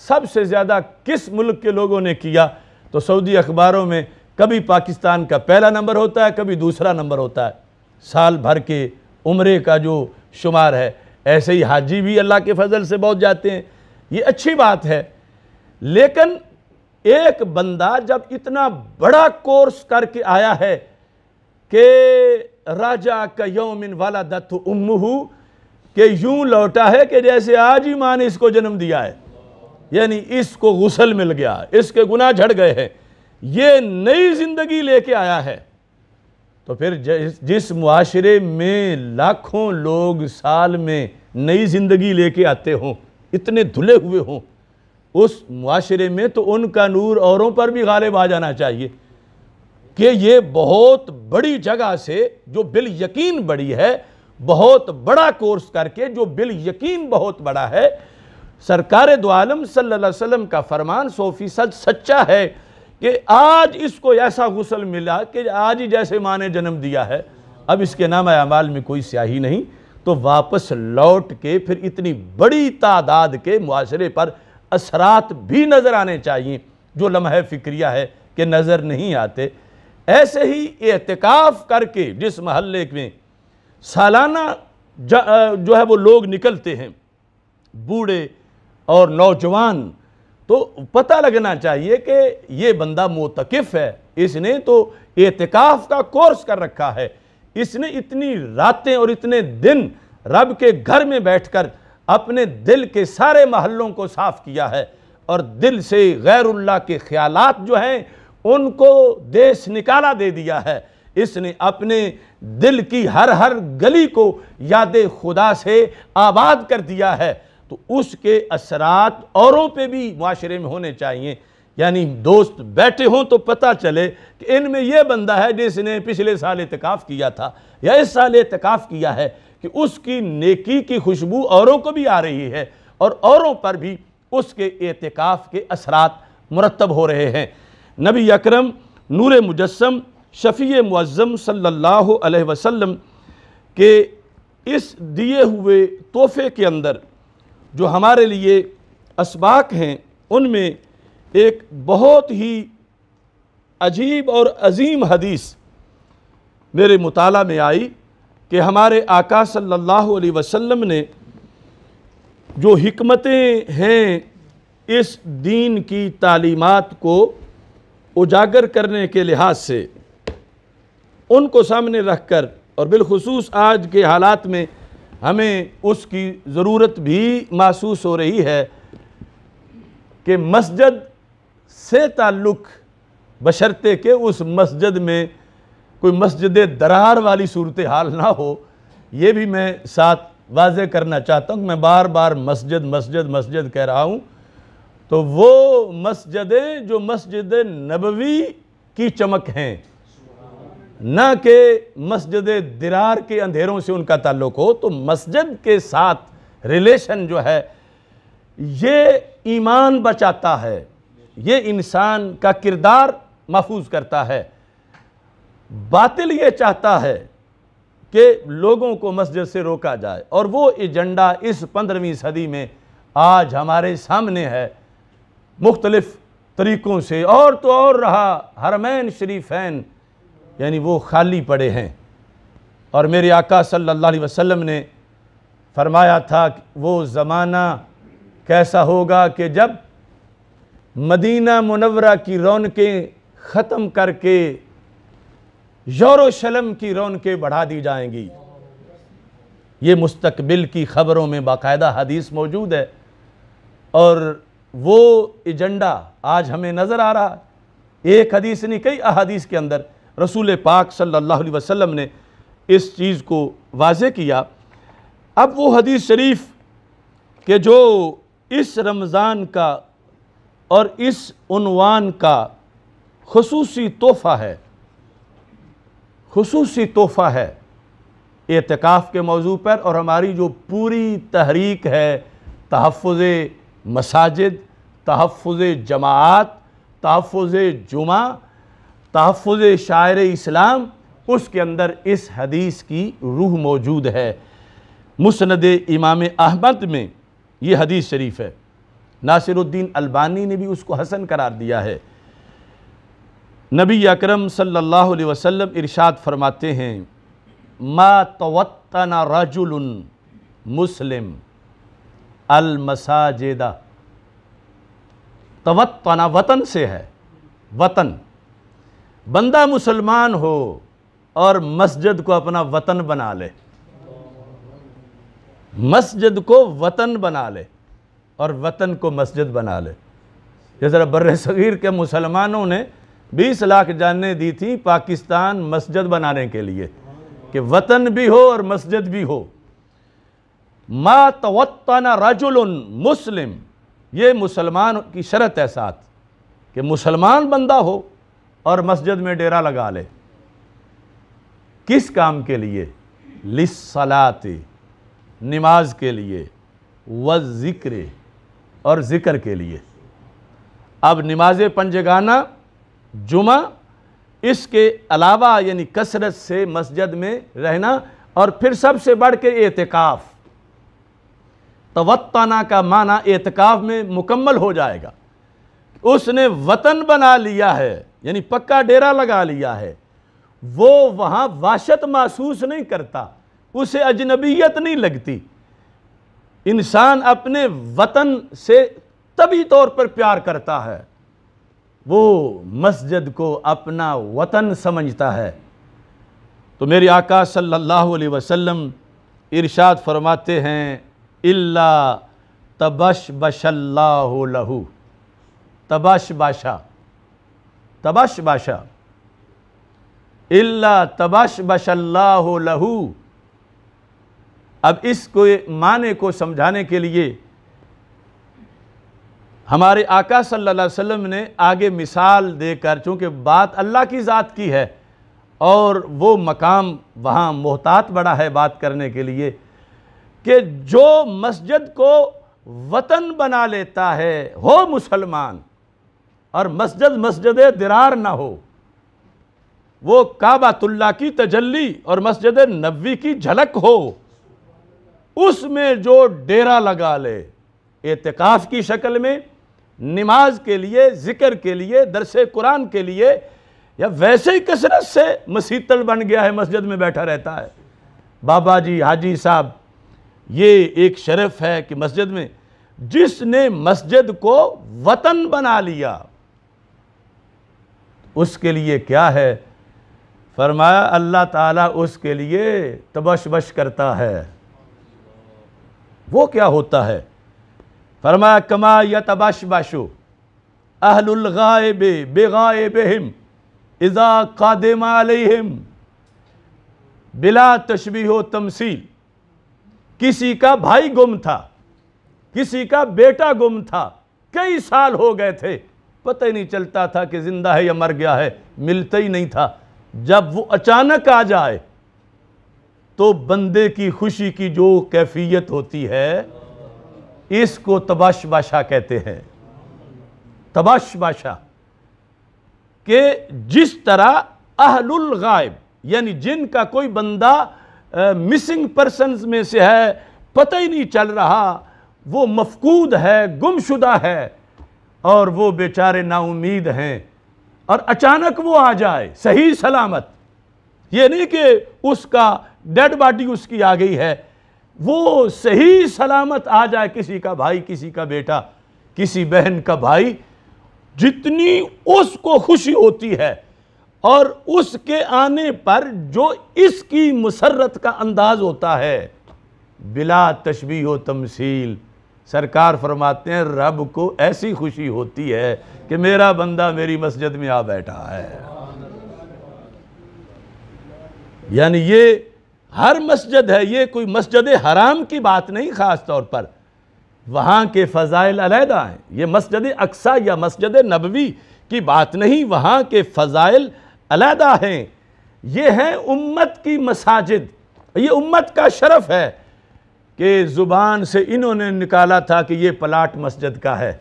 सबसे ज़्यादा किस मुल्क के लोगों ने किया तो सऊदी अखबारों में कभी पाकिस्तान का पहला नंबर होता है कभी दूसरा नंबर होता है साल भर के उम्र का जो शुमार है ऐसे ही हाजी भी अल्लाह के फजल से बहुत जाते हैं ये अच्छी बात है लेकिन एक बंदा जब इतना बड़ा कोर्स करके आया है कि राजा यौमिन वाला दत्त उम्मू के यूं लौटा है कि जैसे आज ही माँ ने इसको जन्म दिया है यानी इसको गुसल मिल गया इसके गुना झड़ गए हैं ये नई ज़िंदगी लेके आया है तो फिर जिस मुआरे में लाखों लोग साल में नई ज़िंदगी लेके आते हों इतने धुले हुए हों उस माशरे में तो उनका नूर औरों पर भी गालिब आ जाना चाहिए कि ये बहुत बड़ी जगह से जो बिल यकीन बड़ी है बहुत बड़ा कोर्स करके जो बिल यकीन बहुत बड़ा है सरकार दो आलम का फरमान सौ फीसद सच्चा है कि आज इसको ऐसा गुसल मिला कि आज ही जैसे माँ ने जन्म दिया है अब इसके नाम अमाल में कोई स्याही नहीं तो वापस लौट के फिर इतनी बड़ी तादाद के मुआरे पर असरात भी नज़र आने चाहिए जो लम्हे फ़िक्रिया है कि नज़र नहीं आते ऐसे ही एहतिकाफ़ करके जिस महल्ले में सालाना जो है वो लोग निकलते हैं बूढ़े और नौजवान तो पता लगना चाहिए कि ये बंदा मोतकफ़ है इसने तो एहतिकाफ़ का कोर्स कर रखा है इसने इतनी रातें और इतने दिन रब के घर में बैठकर अपने दिल के सारे महलों को साफ किया है और दिल से गैरुल्ला के ख्यालात जो हैं उनको देश निकाला दे दिया है इसने अपने दिल की हर हर गली को याद खुदा से आबाद कर दिया है तो उसके असरात औरों पे भी माशरे में होने चाहिए यानी दोस्त बैठे हों तो पता चले कि इनमें यह बंदा है जिसने पिछले साल इतकाफ़ किया था या इस साल इतकाफ़ किया है कि उसकी नेकी की खुशबू औरों को भी आ रही है और औरों पर भी उसके एहतिकाफ़ के असरात मुरतब हो रहे हैं नबी अकरम नूर मुजस्म शफ़ी मुज़म सल्लल्लाहु अलैहि वसल्लम के इस दिए हुए तोहफ़े के अंदर जो हमारे लिए इसबाक हैं उनमें एक बहुत ही अजीब और अजीम हदीस मेरे मुताला में आई कि हमारे आका सल्लल्लाहु अलैहि वसल्लम ने जो हमतें हैं इस दीन की तालीमात को उजागर करने के लिहाज से उनको सामने रख कर और बिलखसूस आज के हालात में हमें उसकी ज़रूरत भी महसूस हो रही है कि मस्जिद से ताल्लुक़ बशर्ते के उस मस्जिद में कोई मस्जिद दरार वाली सूरत हाल ना हो ये भी मैं साथ वाज करना चाहता हूँ मैं बार बार मस्जिद मस्जिद मस्जिद कह रहा हूँ तो वो मस्जिदें जो मस्जिद नबवी की चमक हैं न कि मस्जिद दरार के अंधेरों से उनका ताल्लुक हो तो मस्जिद के साथ रिलेशन जो है ये ईमान बचाता है ये इंसान का किरदार महफूज करता है बातिल ये चाहता है कि लोगों को मस्जिद से रोका जाए और वो एजेंडा इस पंद्रहवीं सदी में आज हमारे सामने है मुख्तलफ़ तरीक़ों से और तो और रहा हरमैन शरीफैन यानी वो खाली पड़े हैं और मेरे आका सल्लल्लाहु अलैहि वसल्लम ने फरमाया था कि वो ज़माना कैसा होगा कि जब मदीना मुनवरा की रौनकें ख़त्म करके यरूशलेम की रौनकें बढ़ा दी जाएंगी ये मुस्तकबिल की ख़बरों में बाकायदा हदीस मौजूद है और वो एजेंडा आज हमें नज़र आ रहा एक हदीस नहीं कई अहादीस के अंदर रसूल पाक सल्लल्लाहु अलैहि वसल्लम ने इस चीज़ को वाजे किया अब वो हदीस शरीफ के जो इस रमज़ान का और इस उनवान का खसूसी तोहफ़ा है खसूसी तोहफ़ा है एतकाफ़ के मौजू पर और हमारी जो पूरी तहरीक है तहफ़ मसाजिद तहफ़ जमात तहफ़ जुमा तहफ़ शायर इस्लाम उसके अंदर इस हदीस की रूह मौजूद है मुसनद इमाम अहमद में ये हदीस शरीफ है नासिरुद्दीन अल्बानी ने भी उसको हसन करार दिया है नबी अकरम सल्लल्लाहु अलैहि वसल्लम इरशाद फरमाते हैं मा तवत्तना रजुल मुस्लिम मसाजिदा तवत्तना वतन से है वतन बंदा मुसलमान हो और मस्जिद को अपना वतन बना ले मस्जिद को वतन बना ले और वतन को मस्जिद बना ले जैसे बर सग़ीर के मुसलमानों ने बीस लाख जानें दी थी पाकिस्तान मस्जिद बनाने के लिए कि वतन भी हो और मस्जिद भी हो मा तवतना रजुल मुस्लिम ये मुसलमान की शर्त है साथ कि मुसलमान बंदा हो और मस्जिद में डेरा लगा ले किस काम के लिए लिसलाती नमाज के लिए व ज़िक्र और ज़िक्र के लिए अब नमाज पंजगाना जुमा इसके अलावा यानी कसरत से मस्जिद में रहना और फिर सबसे बढ़ के एतकाफ़ तवत्ताना का माना एतकाफ़ में मुकम्मल हो जाएगा उसने वतन बना लिया है यानी पक्का डेरा लगा लिया है वो वहाँ वाशत महसूस नहीं करता उसे अजनबीयत नहीं लगती इंसान अपने वतन से तभी तौर पर प्यार करता है वो मस्जिद को अपना वतन समझता है तो मेरे आका सल्लल्लाहु अलैहि वसल्लम इरशाद फरमाते हैं इल्ला तबश बशल्लाहु लहू तबश बाशा तबश बाशा इल्ला तबश बशल्लाहु लहू अब इसको माने को समझाने के लिए हमारे आका सल्लल्लाहु अलैहि वसल्लम ने आगे मिसाल देकर चूँकि बात अल्लाह की ज़ात की है और वो मकाम वहाँ मोहतात बड़ा है बात करने के लिए कि जो मस्जिद को वतन बना लेता है हो मुसलमान और मस्जिद मस्जिद दिरार ना हो वो काबातुल्ला की तजल्ली और मस्जिद नबी की झलक हो उसमें जो डेरा लगा ले एतकाफ़ की शक्ल में नमाज के लिए ज़िक्र के लिए दरस कुरान के लिए या वैसे ही कसरत से मसीतल बन गया है मस्जिद में बैठा रहता है बाबा जी हाजी साहब ये एक शरफ है कि मस्जिद में जिसने मस्जिद को वतन बना लिया उसके लिए क्या है फरमाया अल्लाह ताला उसके लिए तबश बश करता है वो क्या होता है फरमा कमा या तबाश बाशो बेगा बेहिम इज़ा कादम अलहम बिला तशबी हो तमसील किसी का भाई गुम था किसी का बेटा गुम था कई साल हो गए थे पता ही नहीं चलता था कि ज़िंदा है या मर गया है मिलता ही नहीं था जब वो अचानक आ जाए तो बंदे की खुशी की जो कैफियत होती है इसको तबाश बाशा कहते हैं तबाश बाशा के जिस तरह अहलुल गायब यानी जिनका कोई बंदा मिसिंग पर्सन में से है पता ही नहीं चल रहा वो मफकूद है गुमशुदा है और वो बेचारे नाउमीद हैं और अचानक वो आ जाए सही सलामत ये नहीं कि उसका डेड बॉडी उसकी आ गई है वो सही सलामत आ जाए किसी का भाई किसी का बेटा किसी बहन का भाई जितनी उसको खुशी होती है और उसके आने पर जो इसकी मुसरत का अंदाज होता है बिला तशबी हो तमसील सरकार फरमाते हैं रब को ऐसी खुशी होती है कि मेरा बंदा मेरी मस्जिद में आ बैठा है यानी ये हर मस्जिद है ये कोई मस्जिद हराम की बात नहीं ख़ास तौर पर वहाँ के फ़ज़ाइल अलहदा हैं ये मस्जिद अक्सा या मस्जिद नबवी की बात नहीं वहाँ के फ़ज़ाइल अलहदा हैं ये हैं उम्मत की मसाजिद ये उम्मत का शरफ है कि ज़ुबान से इन्होंने निकाला था कि ये प्लाट मस्जिद का है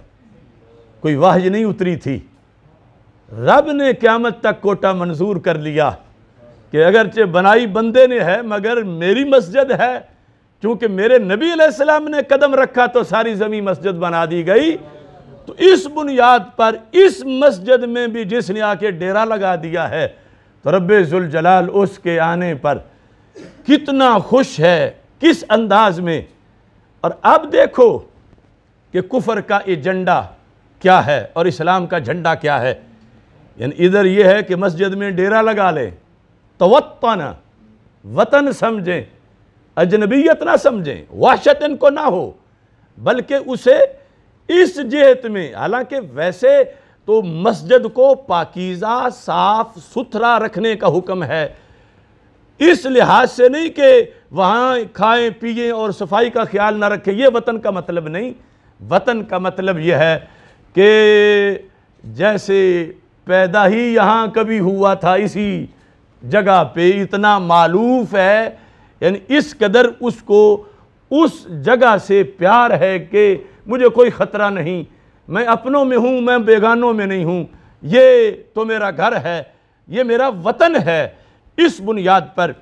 कोई वाहज नहीं उतरी थी रब ने क़्यामत तक कोटा मंजूर कर लिया कि अगरचे बनाई बंदे ने है मगर मेरी मस्जिद है क्योंकि मेरे नबी अलैहिस्सलाम ने कदम रखा तो सारी ज़मी मस्जिद बना दी गई तो इस बुनियाद पर इस मस्जिद में भी जिसने आके डेरा लगा दिया है तो रबाल उसके आने पर कितना खुश है किस अंदाज में और अब देखो कि कुफर का एजेंडा क्या है और इस्लाम का झंडा क्या है यानी इधर यह है कि मस्जिद में डेरा लगा लें तवत्तना वतन समझें अजनबीयत ना समझें वाशत इनको ना हो बल्कि उसे इस जेहत में हालांकि वैसे तो मस्जिद को पाकिज़ा साफ सुथरा रखने का हुक्म है इस लिहाज से नहीं कि वहाँ खाएं पिए और सफाई का ख्याल ना रखें यह वतन का मतलब नहीं वतन का मतलब यह है कि जैसे पैदा ही यहाँ कभी हुआ था इसी जगह पे इतना मालूफ है यानी इस कदर उसको उस जगह से प्यार है कि मुझे कोई ख़तरा नहीं मैं अपनों में हूँ मैं बेगानों में नहीं हूँ ये तो मेरा घर है ये मेरा वतन है इस बुनियाद पर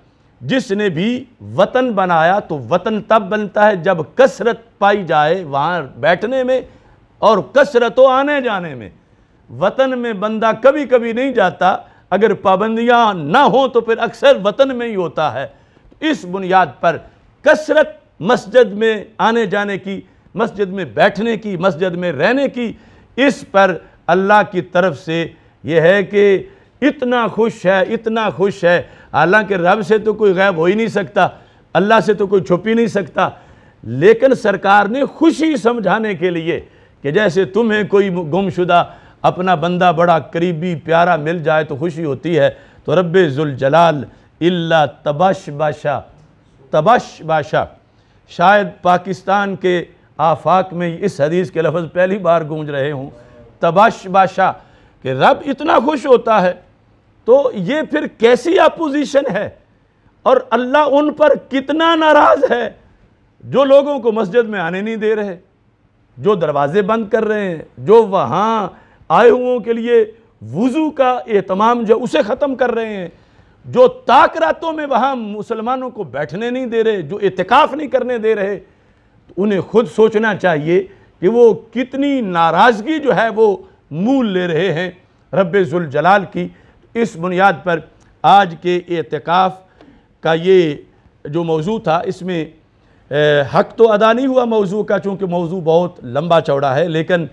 जिसने भी वतन बनाया तो वतन तब बनता है जब कसरत पाई जाए वहाँ बैठने में और कसरत आने जाने में वतन में बंदा कभी कभी नहीं जाता अगर पाबंदियाँ ना हों तो फिर अक्सर वतन में ही होता है इस बुनियाद पर कसरत मस्जिद में आने जाने की मस्जिद में बैठने की मस्जिद में रहने की इस पर अल्लाह की तरफ से यह है कि इतना खुश है इतना खुश है हालांकि रब से तो कोई गैब हो ही नहीं सकता अल्लाह से तो कोई छुप ही नहीं सकता लेकिन सरकार ने खुशी समझाने के लिए कि जैसे तुम्हें कोई गुमशुदा अपना बंदा बड़ा करीबी प्यारा मिल जाए तो खुशी होती है तो रब जलाल इल्ला तबाश बाशा तबाश बाशा शायद पाकिस्तान के आफाक में इस हदीस के लफ्ज़ पहली बार गूंज रहे हूँ तबाश बाशा कि रब इतना खुश होता है तो ये फिर कैसी अपोजिशन है और अल्लाह उन पर कितना नाराज़ है जो लोगों को मस्जिद में आने नहीं दे रहे जो दरवाज़े बंद कर रहे हैं जो वहाँ आए हुओं के लिए वज़ू का एहतमाम जो उसे ख़त्म कर रहे हैं जो ताक रातों में वहाँ मुसलमानों को बैठने नहीं दे रहे जो इतकाफ़ नहीं करने दे रहे तो उन्हें खुद सोचना चाहिए कि वो कितनी नाराज़गी जो है वो मूल ले रहे हैं रबाल जलाल की इस बुनियाद पर आज के एतकाफ़ का ये जो मौजू था इसमें हक तो अदा नहीं हुआ मौजू का चूँकि मौजू बहुत लंबा चौड़ा है लेकिन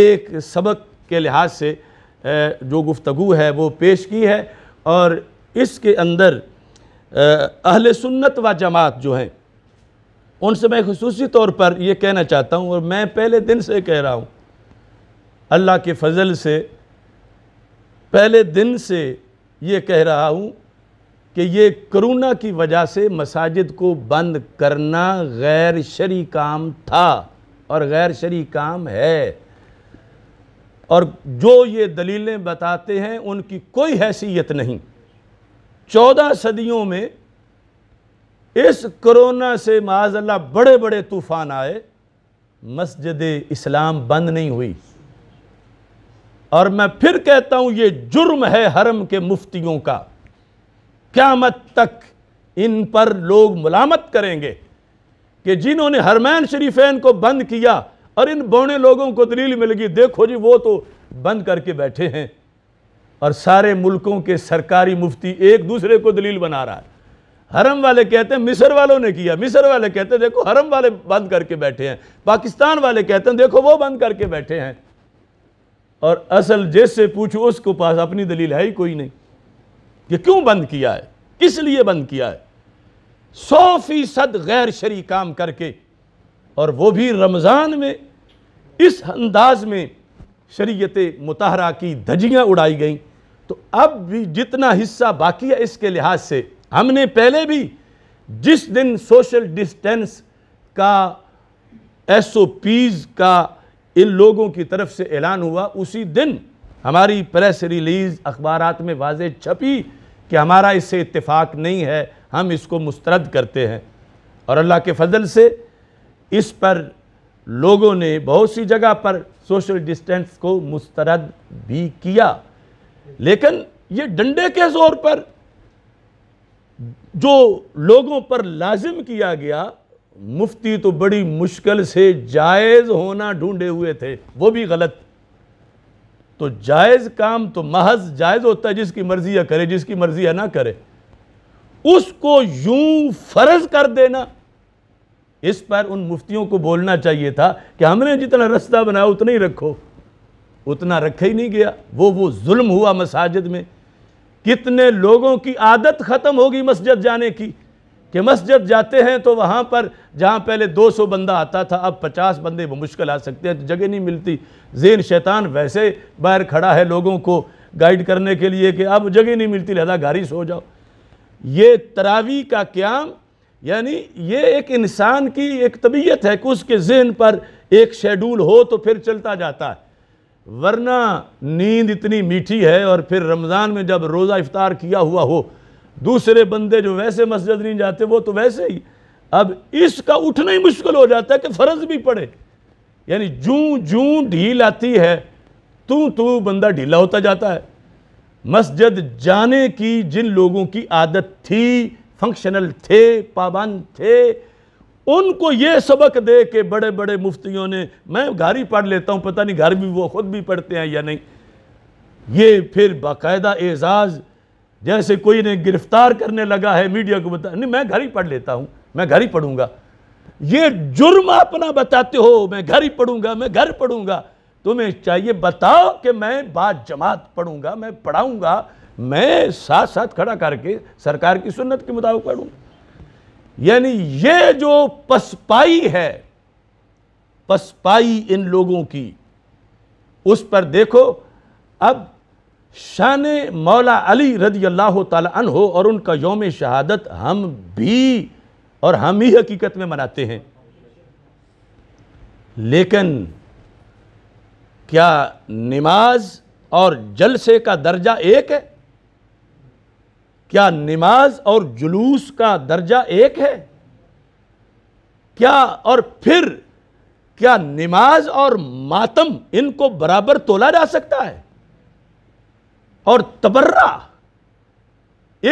एक सबक के लिहाज से जो गुफ्तु है वो पेश की है और इसके अंदर अहल सुन्नत व जमात जो हैं उनसे मैं खसूसी तौर पर ये कहना चाहता हूँ और मैं पहले दिन से कह रहा हूँ अल्लाह के फजल से पहले दिन से ये कह रहा हूँ कि ये करोना की वजह से मसाजिद को बंद करना गैर शरी काम था और गैर शरी काम है और जो ये दलीलें बताते हैं उनकी कोई हैसियत नहीं चौदह सदियों में इस कोरोना से माजल्ला बड़े बड़े तूफ़ान आए मस्जिद इस्लाम बंद नहीं हुई और मैं फिर कहता हूँ ये जुर्म है हरम के मुफ्तियों का क्यामत तक इन पर लोग मलामत करेंगे कि जिन्होंने हरमैन शरीफेन को बंद किया और इन बौने लोगों को दलील मिल गई देखो जी वो तो बंद करके बैठे हैं और सारे मुल्कों के सरकारी मुफ्ती एक दूसरे को दलील बना रहा है हरम वाले कहते हैं मिस्र वालों ने किया मिस्र वाले कहते हैं देखो हरम वाले बंद करके बैठे हैं पाकिस्तान वाले कहते हैं देखो वो बंद करके बैठे हैं और असल जैसे पूछो उसको पास अपनी दलील है ही कोई नहीं ये क्यों बंद किया है किस लिए बंद किया है सौ फीसद गैर शरी काम करके और वो भी रमज़ान में इस अंदाज में शरीयत मतहरा की धजियाँ उड़ाई गई तो अब भी जितना हिस्सा बाकी है इसके लिहाज से हमने पहले भी जिस दिन सोशल डिस्टेंस का एस ओ पीज़ का इन लोगों की तरफ से ऐलान हुआ उसी दिन हमारी प्रेस रिलीज़ अखबार में वाज छपी कि हमारा इससे इत्तेफाक नहीं है हम इसको मुस्तरद करते हैं और अल्लाह के फजल से इस पर लोगों ने बहुत सी जगह पर सोशल डिस्टेंस को मुस्तरद भी किया लेकिन ये डंडे के जोर पर जो लोगों पर लाजिम किया गया मुफ्ती तो बड़ी मुश्किल से जायज़ होना ढूंढे हुए थे वो भी गलत तो जायज़ काम तो महज जायज़ होता है जिसकी मर्ज़ी या करे जिसकी मर्ज़ी या ना करे उसको यूं फ़र्ज कर देना इस पर उन मुफ्तियों को बोलना चाहिए था कि हमने जितना रास्ता बनाया उतना ही रखो उतना रखा ही नहीं गया वो वो जुल्म हुआ मसाजिद में कितने लोगों की आदत ख़त्म होगी मस्जिद जाने की कि मस्जिद जाते हैं तो वहाँ पर जहाँ पहले 200 बंदा आता था अब 50 बंदे मुश्किल आ सकते हैं तो जगह नहीं मिलती जेन शैतान वैसे बाहर खड़ा है लोगों को गाइड करने के लिए कि अब जगह नहीं मिलती लहदा गारिश सो जाओ ये तरावी का क्याम यानी ये एक इंसान की एक तबीयत है कि उसके जहन पर एक शेड्यूल हो तो फिर चलता जाता है वरना नींद इतनी मीठी है और फिर रमज़ान में जब रोज़ा इफ्तार किया हुआ हो दूसरे बंदे जो वैसे मस्जिद नहीं जाते वो तो वैसे ही अब इसका उठना ही मुश्किल हो जाता है कि फ़र्ज भी पड़े यानी जू जू ढील आती है तू तू बंदा ढीला होता जाता है मस्जिद जाने की जिन लोगों की आदत थी फंक्शनल थे पाबंद थे उनको ये सबक दे के बड़े बड़े मुफ्तियों ने मैं घर ही पढ़ लेता हूँ पता नहीं घर भी वो खुद भी पढ़ते हैं या नहीं ये फिर बाकायदा एजाज़ जैसे कोई ने गिरफ्तार करने लगा है मीडिया को बता नहीं मैं घर ही पढ़ लेता हूँ मैं घर ही पढ़ूंगा ये जुर्म अपना बताते हो मैं घर ही पढ़ूंगा मैं घर पढ़ूंगा तुम्हें चाहिए बताओ कि मैं बात जमात पढ़ूंगा मैं पढ़ाऊंगा मैं साथ साथ खड़ा करके सरकार की सुन्नत के मुताबिक पढ़ू यानी ये जो पसपाई है पसपाई इन लोगों की उस पर देखो अब शान मौला अली रजी अल्लाह तन हो और उनका योम शहादत हम भी और हम ही हकीकत में मनाते हैं लेकिन क्या नमाज और जलसे का दर्जा एक है क्या नमाज और जुलूस का दर्जा एक है क्या और फिर क्या नमाज और मातम इनको बराबर तोला जा सकता है और तबर्रा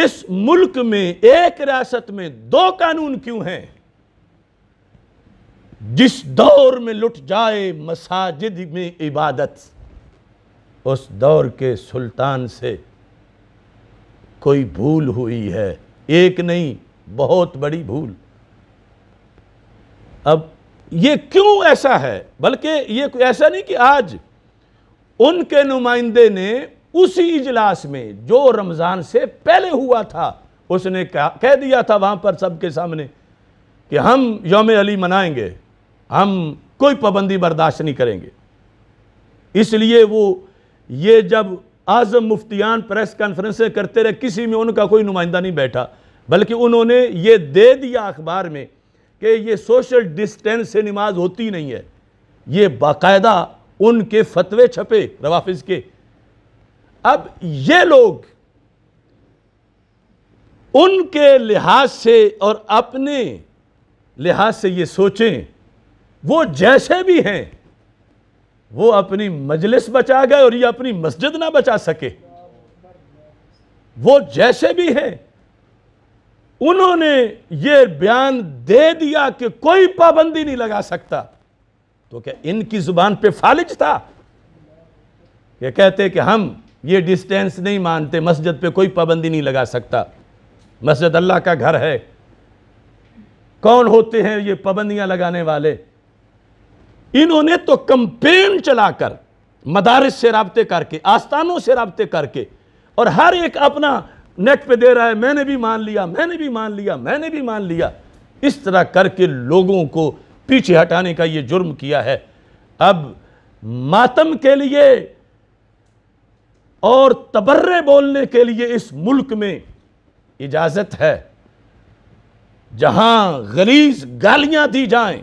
इस मुल्क में एक रियासत में दो कानून क्यों हैं जिस दौर में लुट जाए मसाजिद में इबादत उस दौर के सुल्तान से कोई भूल हुई है एक नहीं बहुत बड़ी भूल अब ये क्यों ऐसा है बल्कि ये ऐसा नहीं कि आज उनके नुमाइंदे ने उसी इजलास में जो रमज़ान से पहले हुआ था उसने कह दिया था वहां पर सबके सामने कि हम योम अली मनाएंगे हम कोई पाबंदी बर्दाश्त नहीं करेंगे इसलिए वो ये जब आज़म मुफ्तियान प्रेस कॉन्फ्रेंसें करते रहे किसी में उनका कोई नुमाइंदा नहीं बैठा बल्कि उन्होंने ये दे दिया अखबार में कि ये सोशल डिस्टेंस से नमाज होती नहीं है ये बाकायदा उनके फतवे छपे रवाफिज के अब ये लोग उनके लिहाज से और अपने लिहाज से ये सोचें वो जैसे भी हैं वो अपनी मजलिस बचा गए और ये अपनी मस्जिद ना बचा सके वो जैसे भी हैं उन्होंने ये बयान दे दिया कि कोई पाबंदी नहीं लगा सकता तो क्या इनकी जुबान पे फालिज था ये कहते कि हम ये डिस्टेंस नहीं मानते मस्जिद पे कोई पाबंदी नहीं लगा सकता मस्जिद अल्लाह का घर है कौन होते हैं ये पाबंदियां लगाने वाले इन्होंने तो कंपेन चलाकर मदारस से रबते करके आस्थानों से रबते करके और हर एक अपना नेट पे दे रहा है मैंने भी मान लिया मैंने भी मान लिया मैंने भी मान लिया इस तरह करके लोगों को पीछे हटाने का ये जुर्म किया है अब मातम के लिए और तबर्रे बोलने के लिए इस मुल्क में इजाज़त है जहां गलीज गालियां दी जाएं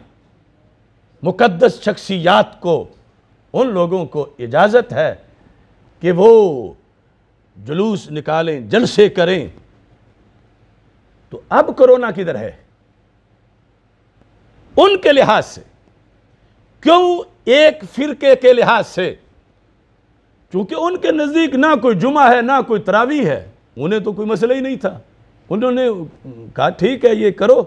मुकदस शख्सियात को उन लोगों को इजाज़त है कि वो जुलूस निकालें जलसे करें तो अब कोरोना किधर है उनके लिहाज से क्यों एक फ़िरके के लिहाज से क्योंकि उनके नज़दीक ना कोई जुमा है ना कोई तरावी है उन्हें तो कोई मसला ही नहीं था उन्होंने कहा ठीक है ये करो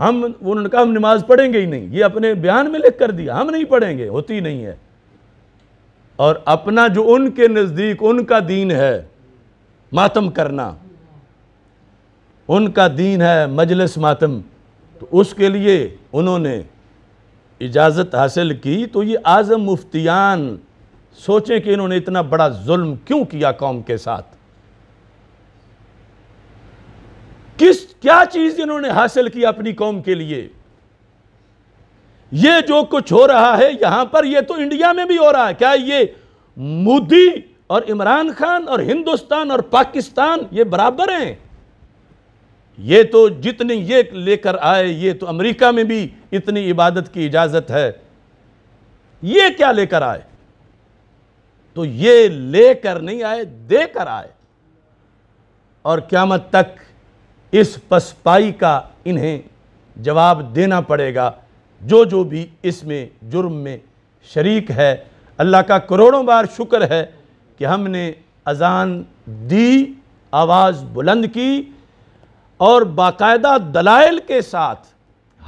हम उन्होंने कहा हम नमाज पढ़ेंगे ही नहीं ये अपने बयान में लिख कर दिया हम नहीं पढ़ेंगे होती नहीं है और अपना जो उनके नज़दीक उनका दीन है मातम करना उनका दीन है मजलिस मातम तो उसके लिए उन्होंने इजाज़त हासिल की तो ये आज़म मुफ्तियान सोचें कि इन्होंने इतना बड़ा जुल्म क्यों किया कौम के साथ किस क्या चीज इन्होंने हासिल की अपनी कौम के लिए ये जो कुछ हो रहा है यहां पर ये तो इंडिया में भी हो रहा है क्या ये मोदी और इमरान खान और हिंदुस्तान और पाकिस्तान ये बराबर हैं ये तो जितने ये लेकर आए ये तो अमेरिका में भी इतनी इबादत की इजाज़त है ये क्या लेकर आए तो ये लेकर नहीं आए देकर आए और क्यामत तक इस पसपाई का इन्हें जवाब देना पड़ेगा जो जो भी इसमें जुर्म में शरीक है अल्लाह का करोड़ों बार शुक्र है कि हमने अजान दी आवाज़ बुलंद की और बाकायदा दलाइल के साथ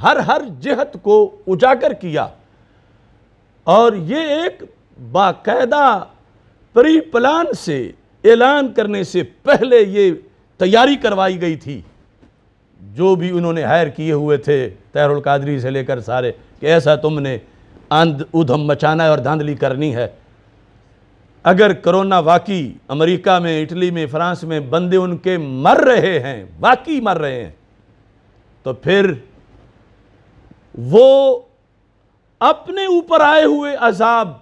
हर हर जहत को उजागर किया और ये एक बाकायदा प्री प्लान से ऐलान करने से पहले ये तैयारी करवाई गई थी जो भी उन्होंने हायर किए हुए थे तहरुल कादरी से लेकर सारे कि ऐसा तुमने आंध उधम मचाना है और धांधली करनी है अगर कोरोना वाकई अमेरिका में इटली में फ्रांस में बंदे उनके मर रहे हैं वाकई मर रहे हैं तो फिर वो अपने ऊपर आए हुए अजाब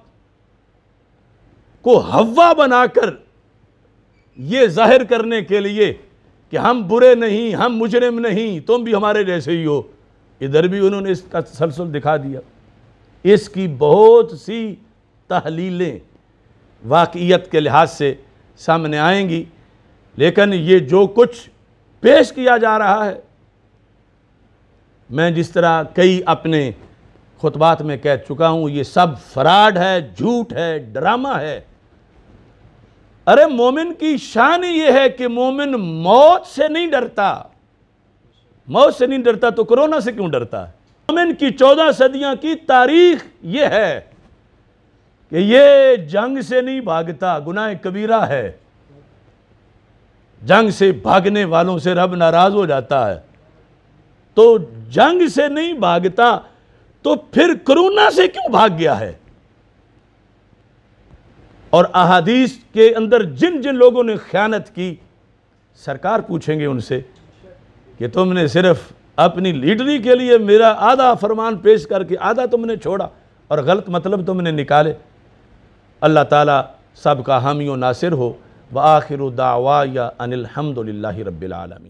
को हवा बनाकर ये जाहिर करने के लिए कि हम बुरे नहीं हम मुजरम नहीं तुम भी हमारे जैसे ही हो इधर भी उन्होंने इसका तसलसल दिखा दिया इसकी बहुत सी तहलीलें वाक़ियत के लिहाज से सामने आएंगी लेकिन ये जो कुछ पेश किया जा रहा है मैं जिस तरह कई अपने खुतबात में कह चुका हूँ ये सब फ्राड है झूठ है ड्रामा है अरे मोमिन की शान ये है कि मोमिन मौत से नहीं डरता मौत से नहीं डरता तो कोरोना से क्यों डरता है मोमिन की चौदह सदियां की तारीख ये है कि ये जंग से नहीं भागता गुनाह कबीरा है जंग से भागने वालों से रब नाराज हो जाता है तो जंग से नहीं भागता तो फिर कोरोना से क्यों भाग गया है और अहादीस के अंदर जिन जिन लोगों ने ख्यानत की सरकार पूछेंगे उनसे कि तुमने सिर्फ अपनी लीडरी के लिए मेरा आधा फरमान पेश करके आधा तुमने छोड़ा और गलत मतलब तुमने निकाले अल्लाह ताला सब का हामी नासिर हो व आखिर दावा या अनिलहमदिल्ला रबालमी